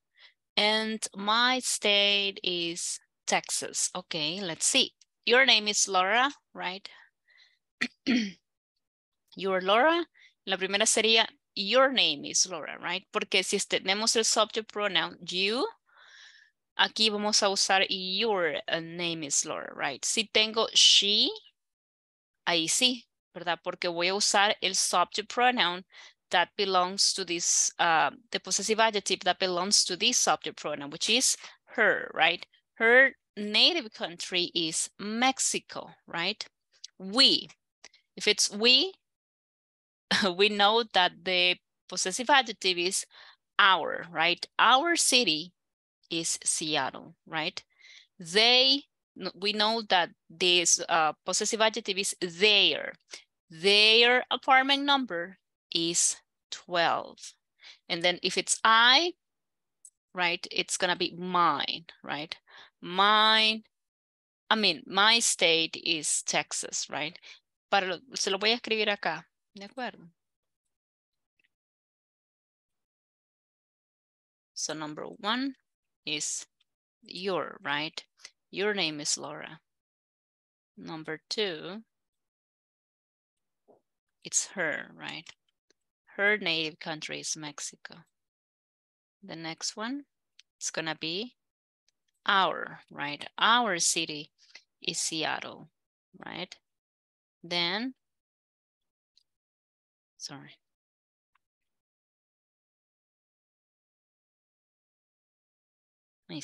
And my state is Texas. Okay, let's see your name is Laura, right? [CLEARS THROAT] You're Laura. La primera sería, your name is Laura, right? Porque si tenemos el subject pronoun you, aquí vamos a usar your uh, name is Laura, right? Si tengo she, ahí sí, ¿verdad? Porque voy a usar el subject pronoun that belongs to this, uh, the possessive adjective that belongs to this subject pronoun, which is her, right? Her native country is Mexico, right? We, if it's we, [LAUGHS] we know that the possessive adjective is our, right? Our city is Seattle, right? They, we know that this uh, possessive adjective is their. Their apartment number is 12. And then if it's I, right, it's gonna be mine, right? mine, I mean, my state is Texas, right? Para, se lo voy a escribir acá, ¿de acuerdo? So number one is your, right? Your name is Laura. Number two, it's her, right? Her native country is Mexico. The next one, it's gonna be our, right? Our city is Seattle, right? Then, sorry. Ahí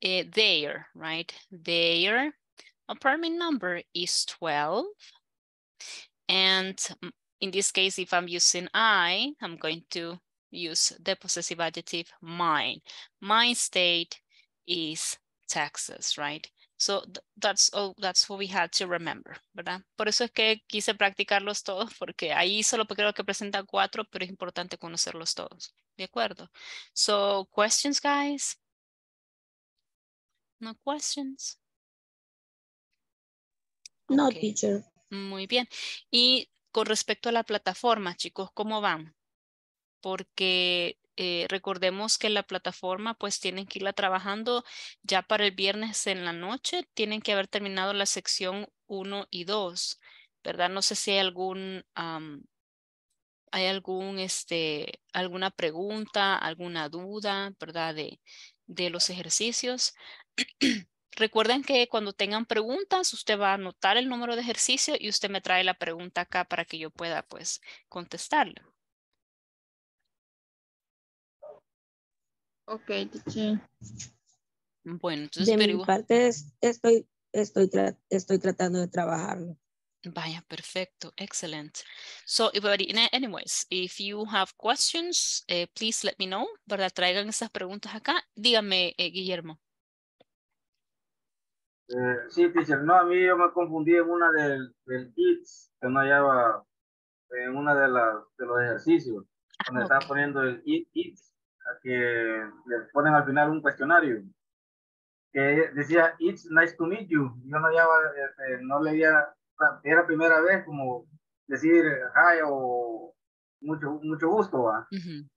Uh, there, right? Their apartment number is 12. And mm, in this case, if I'm using I, I'm going to use the possessive adjective mine. Mine state. is taxes, right? So that's all, that's what we had to remember, ¿verdad? Por eso es que quise practicarlos todos, porque ahí solo creo que presenta cuatro, pero es importante conocerlos todos, ¿de acuerdo? So, questions, guys? No questions? No, teacher. Muy bien. Y con respecto a la plataforma, chicos, ¿cómo van? Porque eh, recordemos que la plataforma pues tienen que irla trabajando ya para el viernes en la noche, tienen que haber terminado la sección 1 y 2, ¿verdad? No sé si hay algún, hay algún, este, alguna pregunta, alguna duda, ¿verdad? De, de los ejercicios. [CLEARS THROAT] Recuerden que cuando tengan preguntas, usted va a anotar el número de ejercicio y usted me trae la pregunta acá para que yo pueda pues contestarla. Ok, Bueno, entonces... De mi parte es, estoy, estoy, estoy tratando de trabajarlo. Vaya, perfecto, excelente. So, anyways, if you have questions, eh, please let me know, ¿verdad? Traigan esas preguntas acá. Dígame, eh, Guillermo. Eh, sí, teacher, no, a mí yo me confundí en una del, del ITS, que no en una de, las, de los ejercicios, ah, donde estaba poniendo el ITS, que le ponen al final un cuestionario que decía, it's nice to meet you. Yo no, este, no leía, era primera vez como decir hi o mucho, mucho gusto,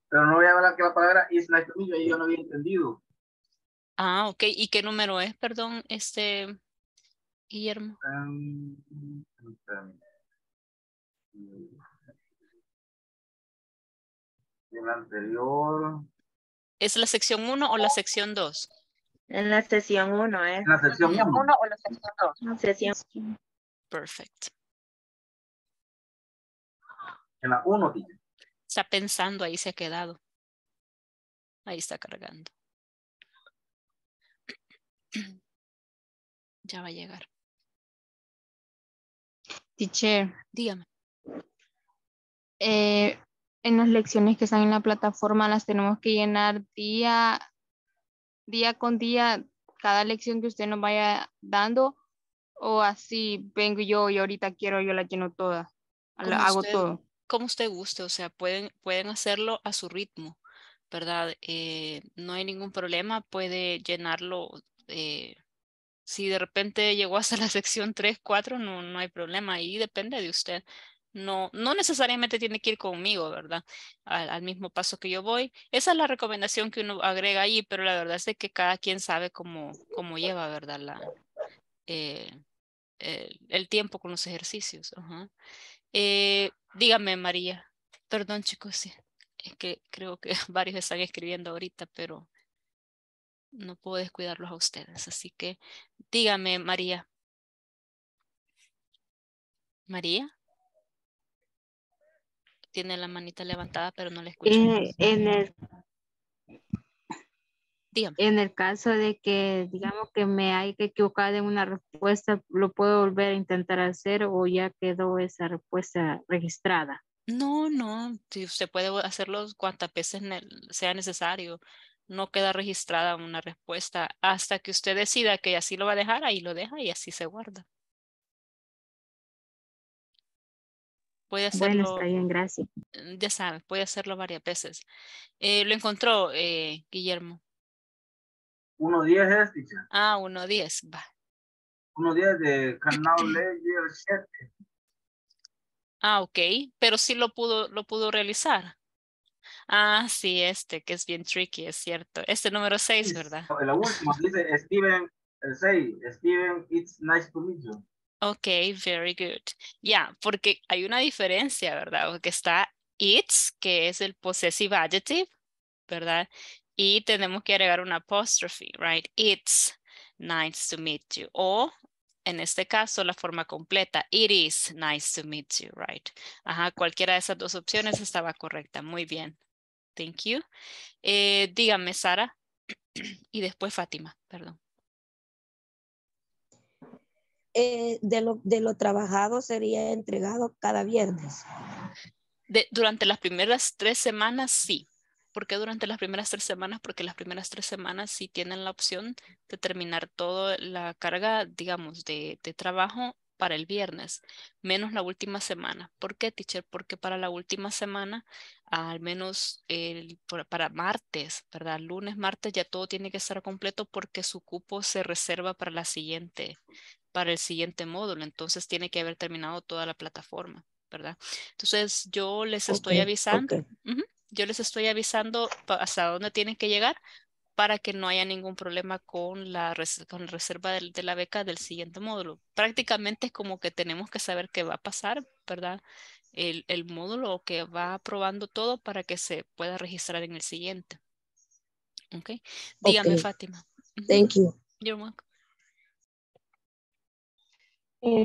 pero no a hablar que la palabra it's nice to meet you y yo no había entendido. Ah, ok. ¿Y qué número es, perdón, este, Guillermo? Em, el anterior ¿Es la sección 1 o la sección 2? En la sección 1, ¿eh? En la sección 1 o la sección 2. La sección. Perfect. En la 1, Está pensando, ahí se ha quedado. Ahí está cargando. [CLEARS THROAT] Ya va a llegar. Teacher. Dígame. Eh, en las lecciones que están en la plataforma las tenemos que llenar día, día con día, cada lección que usted nos vaya dando, o así vengo yo y ahorita quiero, yo la lleno toda, hago todo. Como usted guste, o sea, pueden, pueden hacerlo a su ritmo, ¿verdad? Eh, no hay ningún problema, puede llenarlo. Eh, si de repente llegó hasta la sección 3, 4, no, no hay problema, ahí depende de usted no, necesariamente tiene que ir conmigo, ¿verdad? Al, mismo paso que yo voy. Esa es la recomendación que uno agrega ahí, pero la verdad es que cada quien sabe cómo, cómo lleva, ¿verdad? La, eh, el, tiempo con los ejercicios. Eh, dígame, María. Perdón, chicos, Es que creo que [LAUGHS] varios están escribiendo ahorita, pero no puedo descuidarlos a ustedes. Así que dígame, María. María tiene la manita levantada, pero no le escucho. Eh, en el En el caso de que, digamos que me hay que equivocar en una respuesta, ¿lo puedo volver a intentar hacer o ya quedó esa respuesta registrada? No, no, usted puede hacerlo cuantas veces sea necesario. No queda registrada una respuesta hasta que usted decida que así lo va a dejar, ahí lo deja y así se guarda. Puede hacerlo, bueno, está bien, gracias. Mm, ya sabes, puede hacerlo varias veces. Eh, ¿Lo encontró, eh, Guillermo? 1.10 es, teacher. Ah, 1.10, va. 1.10 de Canal Layer 7. Ah, ok, pero sí lo pudo, lo pudo realizar. Ah, sí, este, que es bien tricky, es cierto. Este número 6, ¿verdad? La última dice Steven, el 6, Steven, it's nice to meet you. Ok, very good. Ya, porque hay una diferencia, ¿verdad? Porque está it's, que es el possessive adjective, ¿verdad? Y tenemos que agregar una apostrofe, right? It's nice to meet you. O, en este caso, la forma completa, it is nice to meet you, right? Ajá, cualquiera de esas dos opciones estaba correcta. Muy bien. Thank you. Eh, dígame, Sara. [CLEARS THROAT] y después Fátima, perdón. Eh, de, lo, de lo trabajado sería entregado cada viernes. durante las primeras tres semanas, sí. porque durante las primeras tres semanas? Porque las primeras tres semanas sí tienen la opción de terminar toda la carga, digamos, de, trabajo para el viernes, menos la última semana. ¿Por qué, teacher? Porque para la última semana, al menos para martes, ¿verdad? Lunes, martes ya todo tiene que estar completo porque su cupo se reserva para la siguiente para el siguiente módulo. Entonces tiene que haber terminado toda la plataforma, ¿verdad? Entonces yo les estoy avisando, yo les estoy avisando hasta dónde tienen que llegar para que no haya ningún problema con la, reserva de, la beca del siguiente módulo. Prácticamente es como que tenemos que saber qué va a pasar, ¿verdad? El, módulo que va aprobando todo para que se pueda registrar en el siguiente. Ok. Dígame, Fátima. Thank you. You're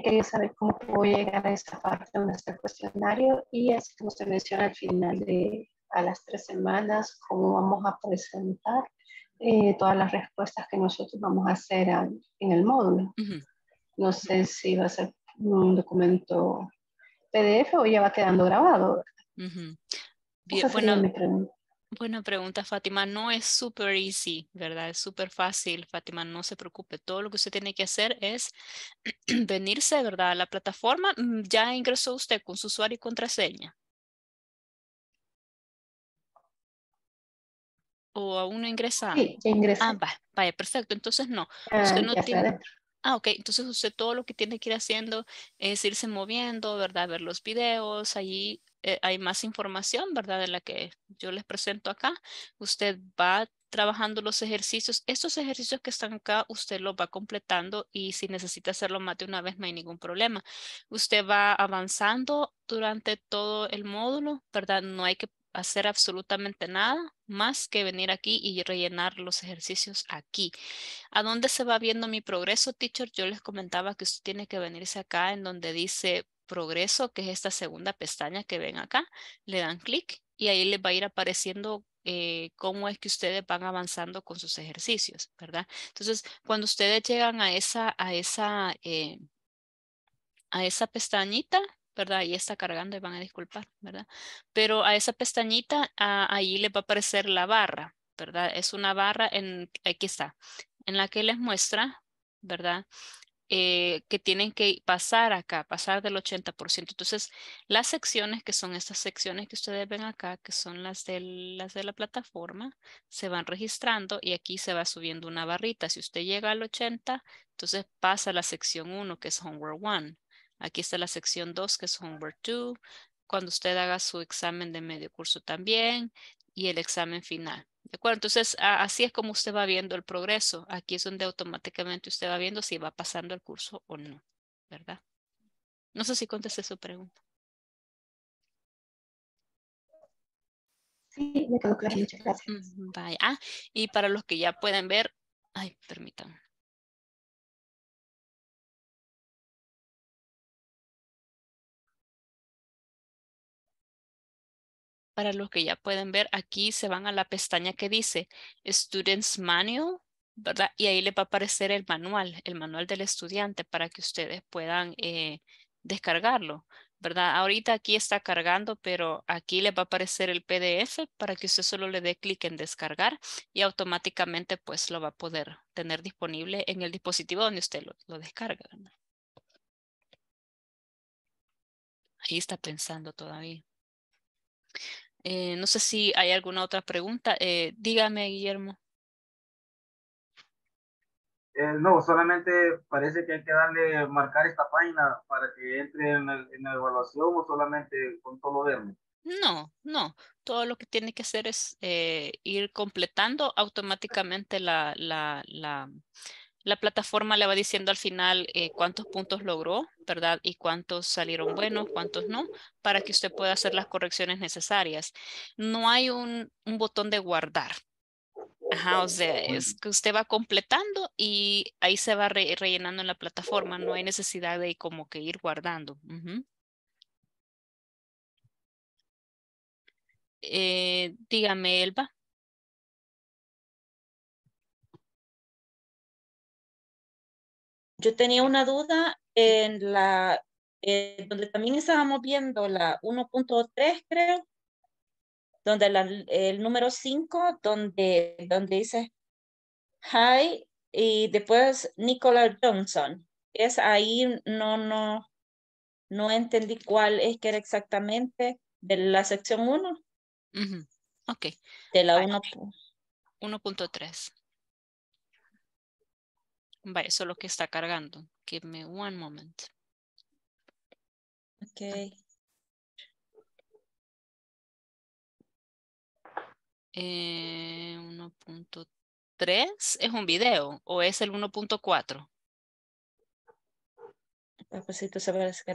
quería saber cómo puedo llegar a esa parte de nuestro cuestionario y así como se menciona al final de a las tres semanas, cómo vamos a presentar eh, todas las respuestas que nosotros vamos a hacer en el módulo. No sé si va a ser un documento PDF o ya va quedando grabado. Bien, bueno, mi Buena pregunta, Fátima. No es súper easy, ¿verdad? Es súper fácil, Fátima. No se preocupe. Todo lo que usted tiene que hacer es [CLEARS THROAT] venirse, ¿verdad? A la plataforma. Mm, ya ingresó usted con su usuario y contraseña. ¿O aún no ingresa? Sí, ingresa. Ah, va, vaya, perfecto. Entonces no. Ah, no tiene... Ah, ok. Entonces usted todo lo que tiene que ir haciendo es irse moviendo, ¿verdad? Ver los videos, allí eh, hay más información, ¿verdad? De la que yo les presento acá. Usted va trabajando los ejercicios. Estos ejercicios que están acá, usted los va completando y si necesita hacerlo más de una vez, no hay ningún problema. Usted va avanzando durante todo el módulo, ¿verdad? No hay que hacer absolutamente nada más que venir aquí y rellenar los ejercicios aquí. ¿A dónde se va viendo mi progreso, teacher? Yo les comentaba que usted tiene que venirse acá en donde dice progreso, que es esta segunda pestaña que ven acá, le dan clic y ahí les va a ir apareciendo eh, cómo es que ustedes van avanzando con sus ejercicios, ¿verdad? Entonces, cuando ustedes llegan a esa, a esa, eh, a esa pestañita, ¿verdad? Ahí está cargando y van a disculpar, ¿verdad? Pero a esa pestañita, ahí les va a aparecer la barra, ¿verdad? Es una barra, en, aquí está, en la que les muestra, ¿verdad? Eh, que tienen que pasar acá, pasar del 80%. Entonces, las secciones, que son estas secciones que ustedes ven acá, que son las de, las de la plataforma, se van registrando y aquí se va subiendo una barrita. Si usted llega al 80, entonces pasa la sección 1, que es Homework 1. Aquí está la sección 2, que es Homework 2. Cuando usted haga su examen de medio curso también y el examen final. ¿De acuerdo? Entonces, así es como usted va viendo el progreso. Aquí es donde automáticamente usted va viendo si va pasando el curso o no, ¿verdad? No sé si contesté su pregunta. Sí, me quedó claro. Muchas gracias. Mm, vaya. Ah, y para los que ya pueden ver, ay, permítanme. Para los que ya pueden ver, aquí se van a la pestaña que dice Students Manual, ¿verdad? Y ahí les va a aparecer el manual, el manual del estudiante para que ustedes puedan eh, descargarlo, ¿verdad? Ahorita aquí está cargando, pero aquí les va a aparecer el PDF para que usted solo le dé clic en descargar y automáticamente pues lo va a poder tener disponible en el dispositivo donde usted lo, descarga, Ahí está pensando todavía. Eh, no sé si hay alguna otra pregunta. Eh, dígame, Guillermo. Eh, no, solamente parece que hay que darle, marcar esta página para que entre en, la evaluación o solamente con todo demás. No, no. Todo lo que tiene que hacer es ir completando automáticamente la, la, la plataforma le va diciendo al final eh, cuántos puntos logró, ¿verdad? Y cuántos salieron buenos, cuántos no, para que usted pueda hacer las correcciones necesarias. No hay un, botón de guardar. Ajá, o sea, es que usted va completando y ahí se va rellenando en la plataforma. No hay necesidad de como que ir guardando. Eh, dígame, Elba. yo tenía una duda en la, eh, donde también estábamos viendo la 1.3, creo, donde el número 5, donde, donde dice Hi, y después Nicola Johnson. Es ahí, no, no, no entendí cuál es que era exactamente de la sección 1. Ok. De la 1.3. Vale, solo que está cargando. Give me one moment. Ok. 1.3 eh, es un video o es el 1.4? Ah, pues si tú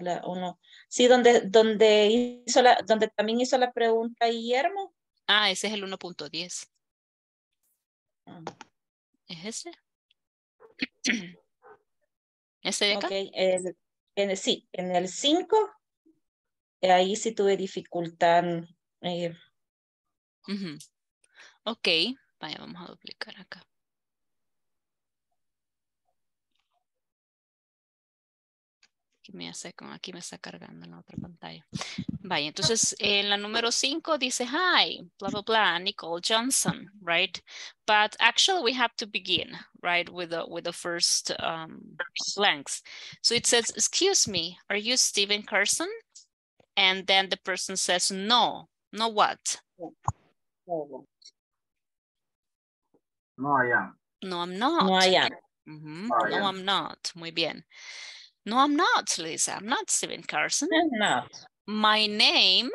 la uno. Sí, donde, donde, hizo la, donde también hizo la pregunta Guillermo. Ah, ese es el 1.10. Ah. ¿Es ese? [CLEARS THROAT] ese de acá? en el, sí, en el 5, ahí sí tuve dificultad. Eh. Ok, vaya, vamos a duplicar acá. me hace como aquí me está cargando en la otra pantalla. Vaya, entonces en la número 5 dice, hi, blah, blah, blah, Nicole Johnson, right? But actually we have to begin, right, with the, with the first um, blanks. So it says, excuse me, are you Steven Carson? And then the person says, no, no what? No, I am. No, I'm not. No, I am. no, I'm not. Muy bien. No, I'm not, Lisa. I'm not Steven Carson. I'm not. My name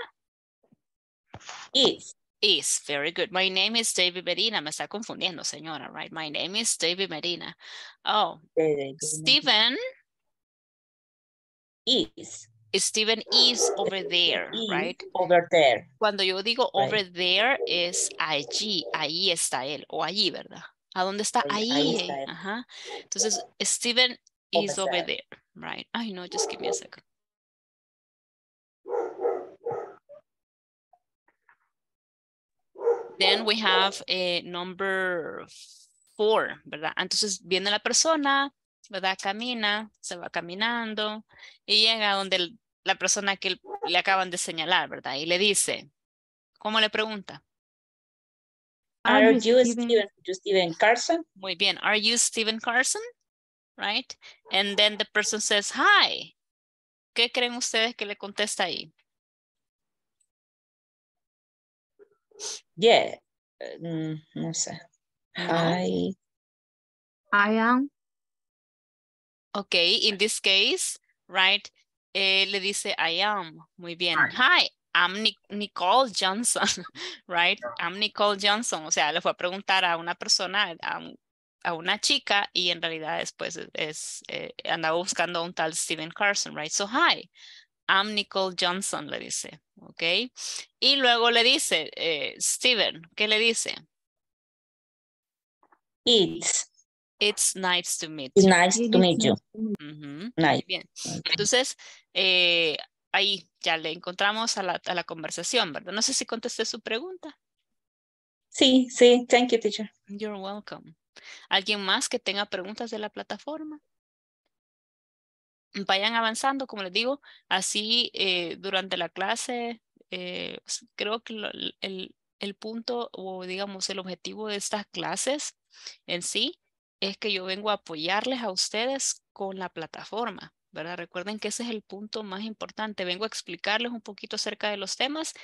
is. Is. Very good. My name is David Medina. Me está confundiendo, señora, right? My name is David Medina. Oh, David Steven. Is. Steven is over there, right? Over there. Cuando yo digo over there es allí, ahí está él, o allí, ¿verdad? ¿A dónde está? Ahí. Entonces, Steven is over there right? I know, just give me a second. Then we have a eh, number four, ¿verdad? Entonces viene la persona, ¿verdad? Camina, se va caminando y llega donde la persona que le acaban de señalar, ¿verdad? Y le dice, ¿cómo le pregunta? Are, you Steven, Steven Carson? Muy bien, ¿are you Steven Carson? right? And then the person says, hi. ¿Qué creen ustedes que le contesta ahí? Yeah, mm, no sé. Hi. I am. Okay, in this case, right, eh, le dice I am. Muy bien. Hi, I'm Nicole Johnson, [LAUGHS] right? I'm Nicole Johnson. O sea, le fue a preguntar a una persona, a una chica y en realidad después es, pues, e, eh, andaba buscando a un tal Steven Carson, right? So, hi, I'm Nicole Johnson, le dice, ¿ok? Y luego le dice, eh, Steven, ¿qué le dice? It's. It's nice to meet you. Nice to meet you. Bien. Entonces, eh, ahí ya le encontramos a la, a la conversación, ¿verdad? No sé si contesté su pregunta. Sí, sí. Thank you, teacher. You're welcome. ¿Alguien más que tenga preguntas de la plataforma? Vayan avanzando, como les digo, así eh, durante la clase, eh, creo que el, el punto o digamos el objetivo de estas clases en sí es que yo vengo a apoyarles a ustedes con la plataforma, ¿verdad? Recuerden que ese es el punto más importante. Vengo a explicarles un poquito acerca de los temas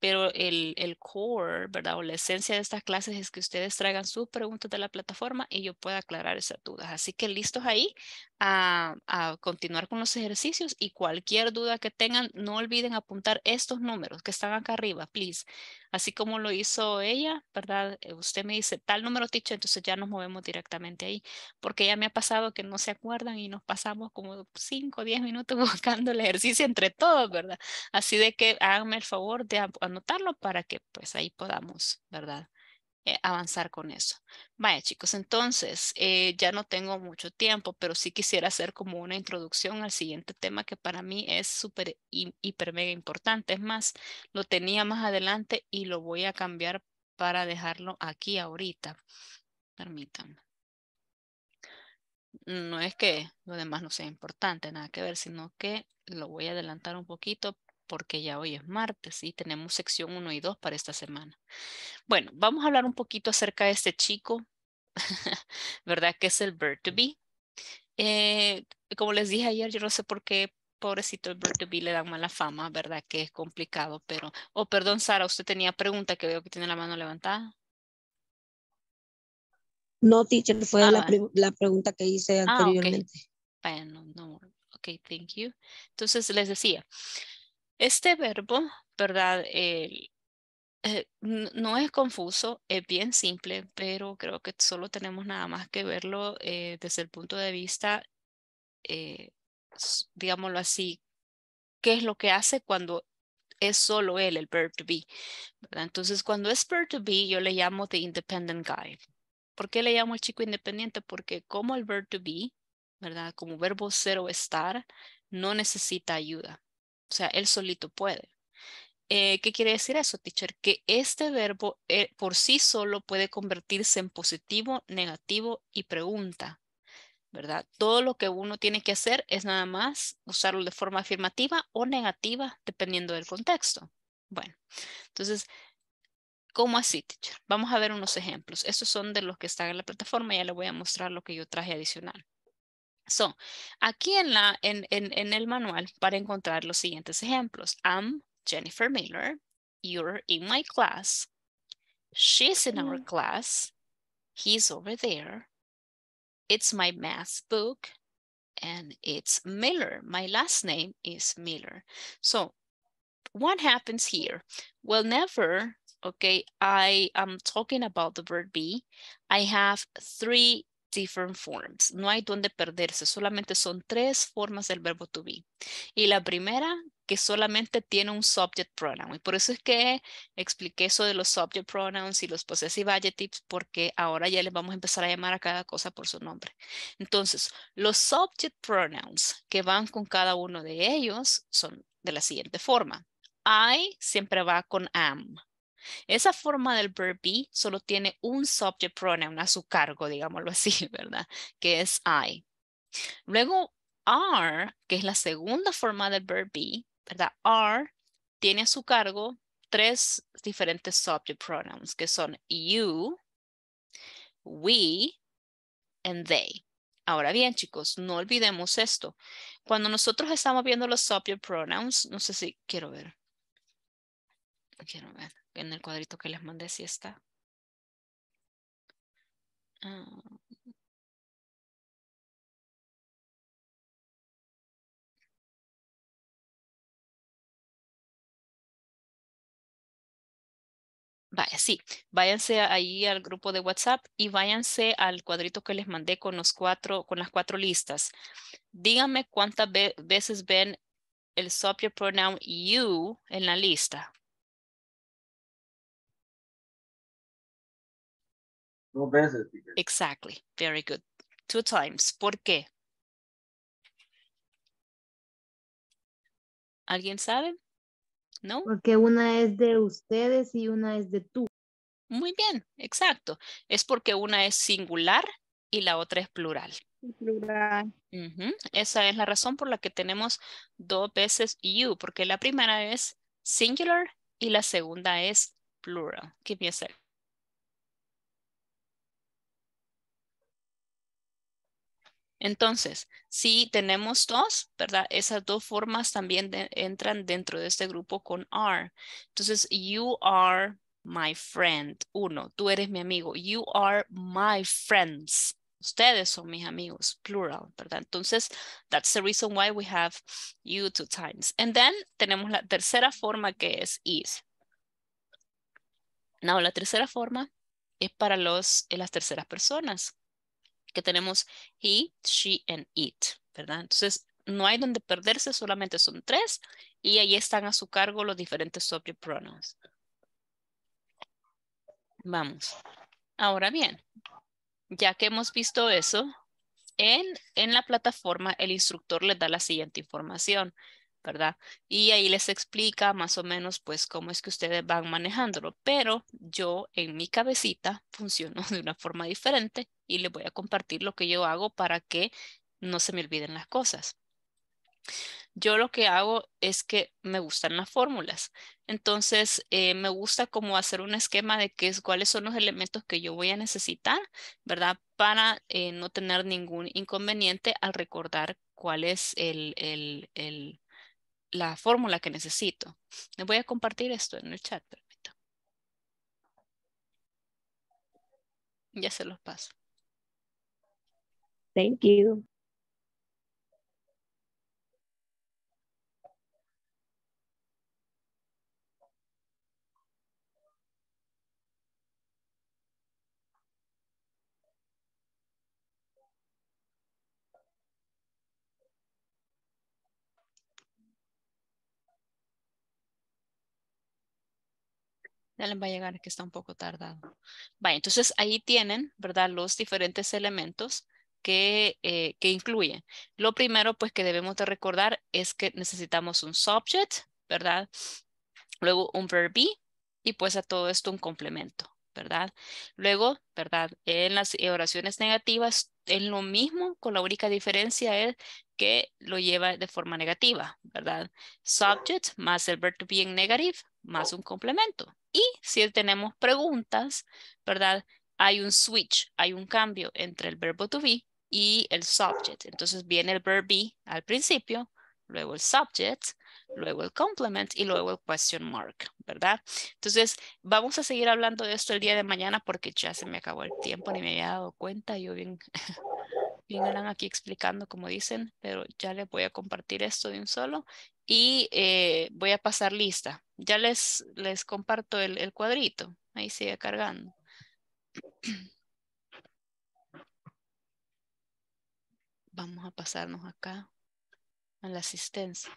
pero el, el, core, ¿verdad? O la esencia de estas clases es que ustedes traigan sus preguntas de la plataforma y yo pueda aclarar esas dudas. Así que listos ahí a, a continuar con los ejercicios y cualquier duda que tengan, no olviden apuntar estos números que están acá arriba, please así como lo hizo ella, ¿verdad? Eh, usted me dice tal número ticho, entonces ya nos movemos directamente ahí, porque ya me ha pasado que no se acuerdan y nos pasamos como 5 o 10 minutos [LAUGHS] buscando el ejercicio entre todos, ¿verdad? Así de que háganme el favor de anotarlo para que pues ahí podamos, ¿verdad? Eh, avanzar con eso. Vaya chicos, entonces eh, ya no tengo mucho tiempo, pero sí quisiera hacer como una introducción al siguiente tema que para mí es súper, hiper, mega importante. Es más, lo tenía más adelante y lo voy a cambiar para dejarlo aquí ahorita. Permítanme. No es que lo demás no sea importante, nada que ver, sino que lo voy a adelantar un poquito porque ya hoy es martes y tenemos sección 1 y 2 para esta semana. Bueno, vamos a hablar un poquito acerca de este chico, [LAUGHS] ¿verdad? Que es el bird to be. como les dije ayer, yo no sé por qué pobrecito el bird to be le dan mala fama, ¿verdad? Que es complicado, pero... Oh, perdón, Sara, usted tenía pregunta que veo que tiene la mano levantada. No, teacher, fue ah, la, pregunta que hice anteriormente. Ah, okay. Bueno, no, ok, thank you. Entonces les decía, este verbo, ¿verdad? Eh, no es confuso, es bien simple, pero creo que solo tenemos nada más que verlo eh, desde el punto de vista, eh, digámoslo así, qué es lo que hace cuando es solo él, el verb to be. Entonces, cuando es verb to be, yo le llamo the independent guy. ¿Por qué le llamo el chico independiente? Porque como el verb to be, ¿verdad? Como verbo ser o estar, no necesita ayuda. O sea, él solito puede. Eh, ¿Qué quiere decir eso, teacher? Que este verbo eh, por sí solo puede convertirse en positivo, negativo y pregunta, ¿verdad? Todo lo que uno tiene que hacer es nada más usarlo de forma afirmativa o negativa, dependiendo del contexto. Bueno, entonces, ¿cómo así, teacher? Vamos a ver unos ejemplos. Estos son de los que están en la plataforma, ya les voy a mostrar lo que yo traje adicional. So, aquí en, la, en, en, en el manual para encontrar los siguientes ejemplos. I'm Jennifer Miller. You're in my class. She's in our mm. class. He's over there. It's my math book. And it's Miller. My last name is Miller. So what happens here? Well, never, okay, I am talking about the verb be. I have three different forms. No hay donde perderse, solamente son tres formas del verbo to be. Y la primera, que solamente tiene un subject pronoun. Y por eso es que expliqué eso de los subject pronouns y los possessive adjectives, porque ahora ya les vamos a empezar a llamar a cada cosa por su nombre. Entonces, los subject pronouns que van con cada uno de ellos son de la siguiente forma. I siempre va con am. Esa forma del verb be solo tiene un subject pronoun a su cargo, digámoslo así, [LAUGHS] ¿verdad? Que es I. Luego, are, que es la segunda forma del verb be, ¿verdad? Are tiene a su cargo tres diferentes subject pronouns, que son you, we, and they. Ahora bien, chicos, no olvidemos esto. Cuando nosotros estamos viendo los subject pronouns, no sé si quiero ver. Quiero ver en el cuadrito que les mandé si está. Ah. Vaya, sí, váyanse ahí al grupo de WhatsApp y váyanse al cuadrito que les mandé con los cuatro, con las cuatro listas. Díganme cuántas veces ven el subject pronoun you en la lista. Dos veces. Exactly. Very good. Two times. ¿Por qué? ¿Alguien sabe? ¿No? Porque una es de ustedes y una es de tú. Muy bien, exacto. Es porque una es singular y la otra es plural. Plural. Esa es la razón por la que tenemos dos veces you, porque la primera es singular y la segunda es plural. ¿Qué me Entonces, si tenemos dos, ¿verdad? Esas dos formas también entran dentro de este grupo con are. Entonces, you are my friend. Uno, tú eres mi amigo. You are my friends. Ustedes son mis amigos, plural, ¿verdad? Entonces, that's the reason why we have you two times. And then tenemos la tercera forma que es is. Now, la tercera forma es para los, eh, las terceras personas que tenemos he, she, and it, ¿verdad? Entonces, no hay donde perderse, solamente son tres y ahí están a su cargo los diferentes subject pronouns. Vamos. Ahora bien, ya que hemos visto eso, en, en la plataforma el instructor le da la siguiente información. ¿verdad? Y ahí les explica más o menos pues cómo es que ustedes van manejándolo, pero yo en mi cabecita funciono [LAUGHS] de una forma diferente y les voy a compartir lo que yo hago para que no se me olviden las cosas. Yo lo que hago es que me gustan las fórmulas. Entonces, eh, me gusta como hacer un esquema de qué es, cuáles son los elementos que yo voy a necesitar, ¿verdad? Para eh, no tener ningún inconveniente al recordar cuál es el la fórmula que necesito. Les voy a compartir esto en el chat, permito. Ya se los paso. Thank you. Ya les va a llegar que está un poco tardado. entonces ahí tienen, ¿verdad? Los diferentes elementos que, eh, que incluyen. Lo primero, pues, que debemos de recordar es que necesitamos un subject, ¿verdad? Luego un verb be y pues a todo esto un complemento, ¿verdad? Luego, ¿verdad? En las oraciones negativas es lo mismo, con la única diferencia es que lo lleva de forma negativa, ¿verdad? Subject más el verb to be en negative más un complemento, y si tenemos preguntas, ¿verdad? Hay un switch, hay un cambio entre el verbo to be y el subject. Entonces viene el verb be al principio, luego el subject, luego el complement y luego el question mark, ¿verdad? Entonces, vamos a seguir hablando de esto el día de mañana porque ya se me acabó el tiempo, ni me había dado cuenta, yo bien, [LAUGHS] eran aquí explicando como dicen, pero ya les voy a compartir esto de un solo y eh, voy a pasar lista. Ya les, les comparto el, cuadrito. Ahí sigue cargando. [CLEARS THROAT] Vamos a pasarnos acá a la asistencia.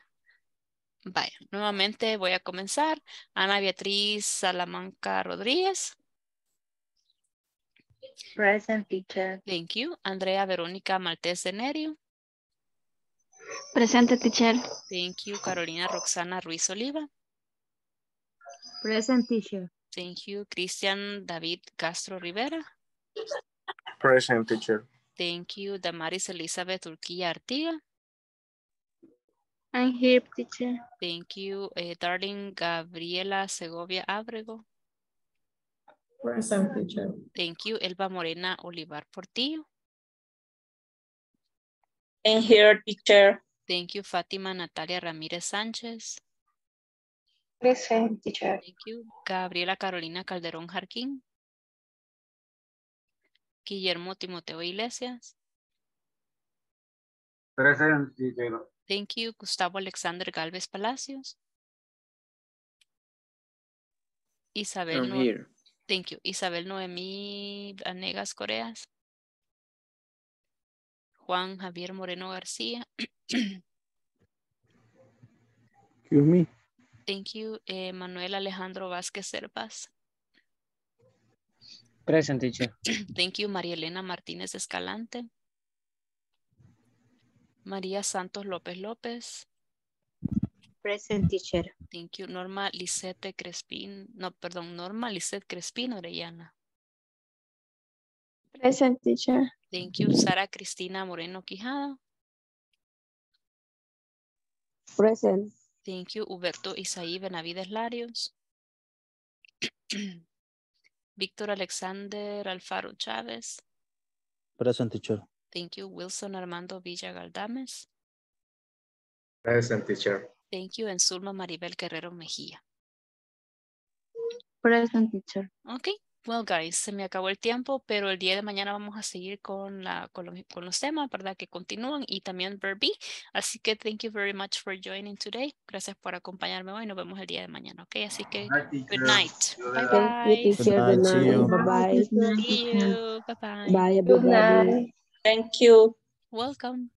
Vaya, nuevamente voy a comenzar. Ana Beatriz Salamanca Rodríguez. Present teacher. Thank you. Andrea Verónica Maltés Denerio. Presente, teacher. Thank you, Carolina Roxana Ruiz Oliva. Present, teacher. Thank you, Cristian David Castro Rivera. Present, teacher. Thank you, Damaris Elizabeth Urquilla Artiga. I'm here, teacher. Thank you, eh, darling Gabriela Segovia Abrego. Present, teacher. Thank you, Elba Morena Olivar Portillo. I'm here, teacher. Thank you, Fátima Natalia Ramírez Sánchez. Present, Thank you. Gabriela Carolina Calderón Jarquín. Guillermo Timoteo Iglesias. Present, Thank you. Gustavo Alexander Galvez Palacios. Isabel. Thank you. Isabel Noemí Anegas Coreas. Juan Javier Moreno García. Excuse Thank you. Eh, Manuel Alejandro Vázquez Cervas. Present teacher. [CLEARS THROAT] Thank you. María Elena Martínez Escalante. María Santos López López. Present teacher. Thank you. Norma Lisette Crespin. No, perdón. Norma Lisette Crespin Orellana. Present teacher. Thank you. Sara Cristina Moreno Quijada. Present. Thank you. Huberto Isaí Benavides Larios. [CLEARS THROAT] Víctor Alexander Alfaro Chávez. Present teacher. Thank you. Wilson Armando Villa Galdames. Present teacher. Thank you. Enzulma Maribel Guerrero Mejía. Present teacher. Okay. Well, guys, se me acabó el tiempo, pero el día de mañana vamos a seguir con, la, con, los, temas, ¿verdad? Que continúan y también Verbi. Así que thank you very much for joining today. Gracias por acompañarme hoy. Nos vemos el día de mañana, ¿ok? Así que good night. Bye bye. Bye bye. bye. Bye bye. Thank you. Welcome.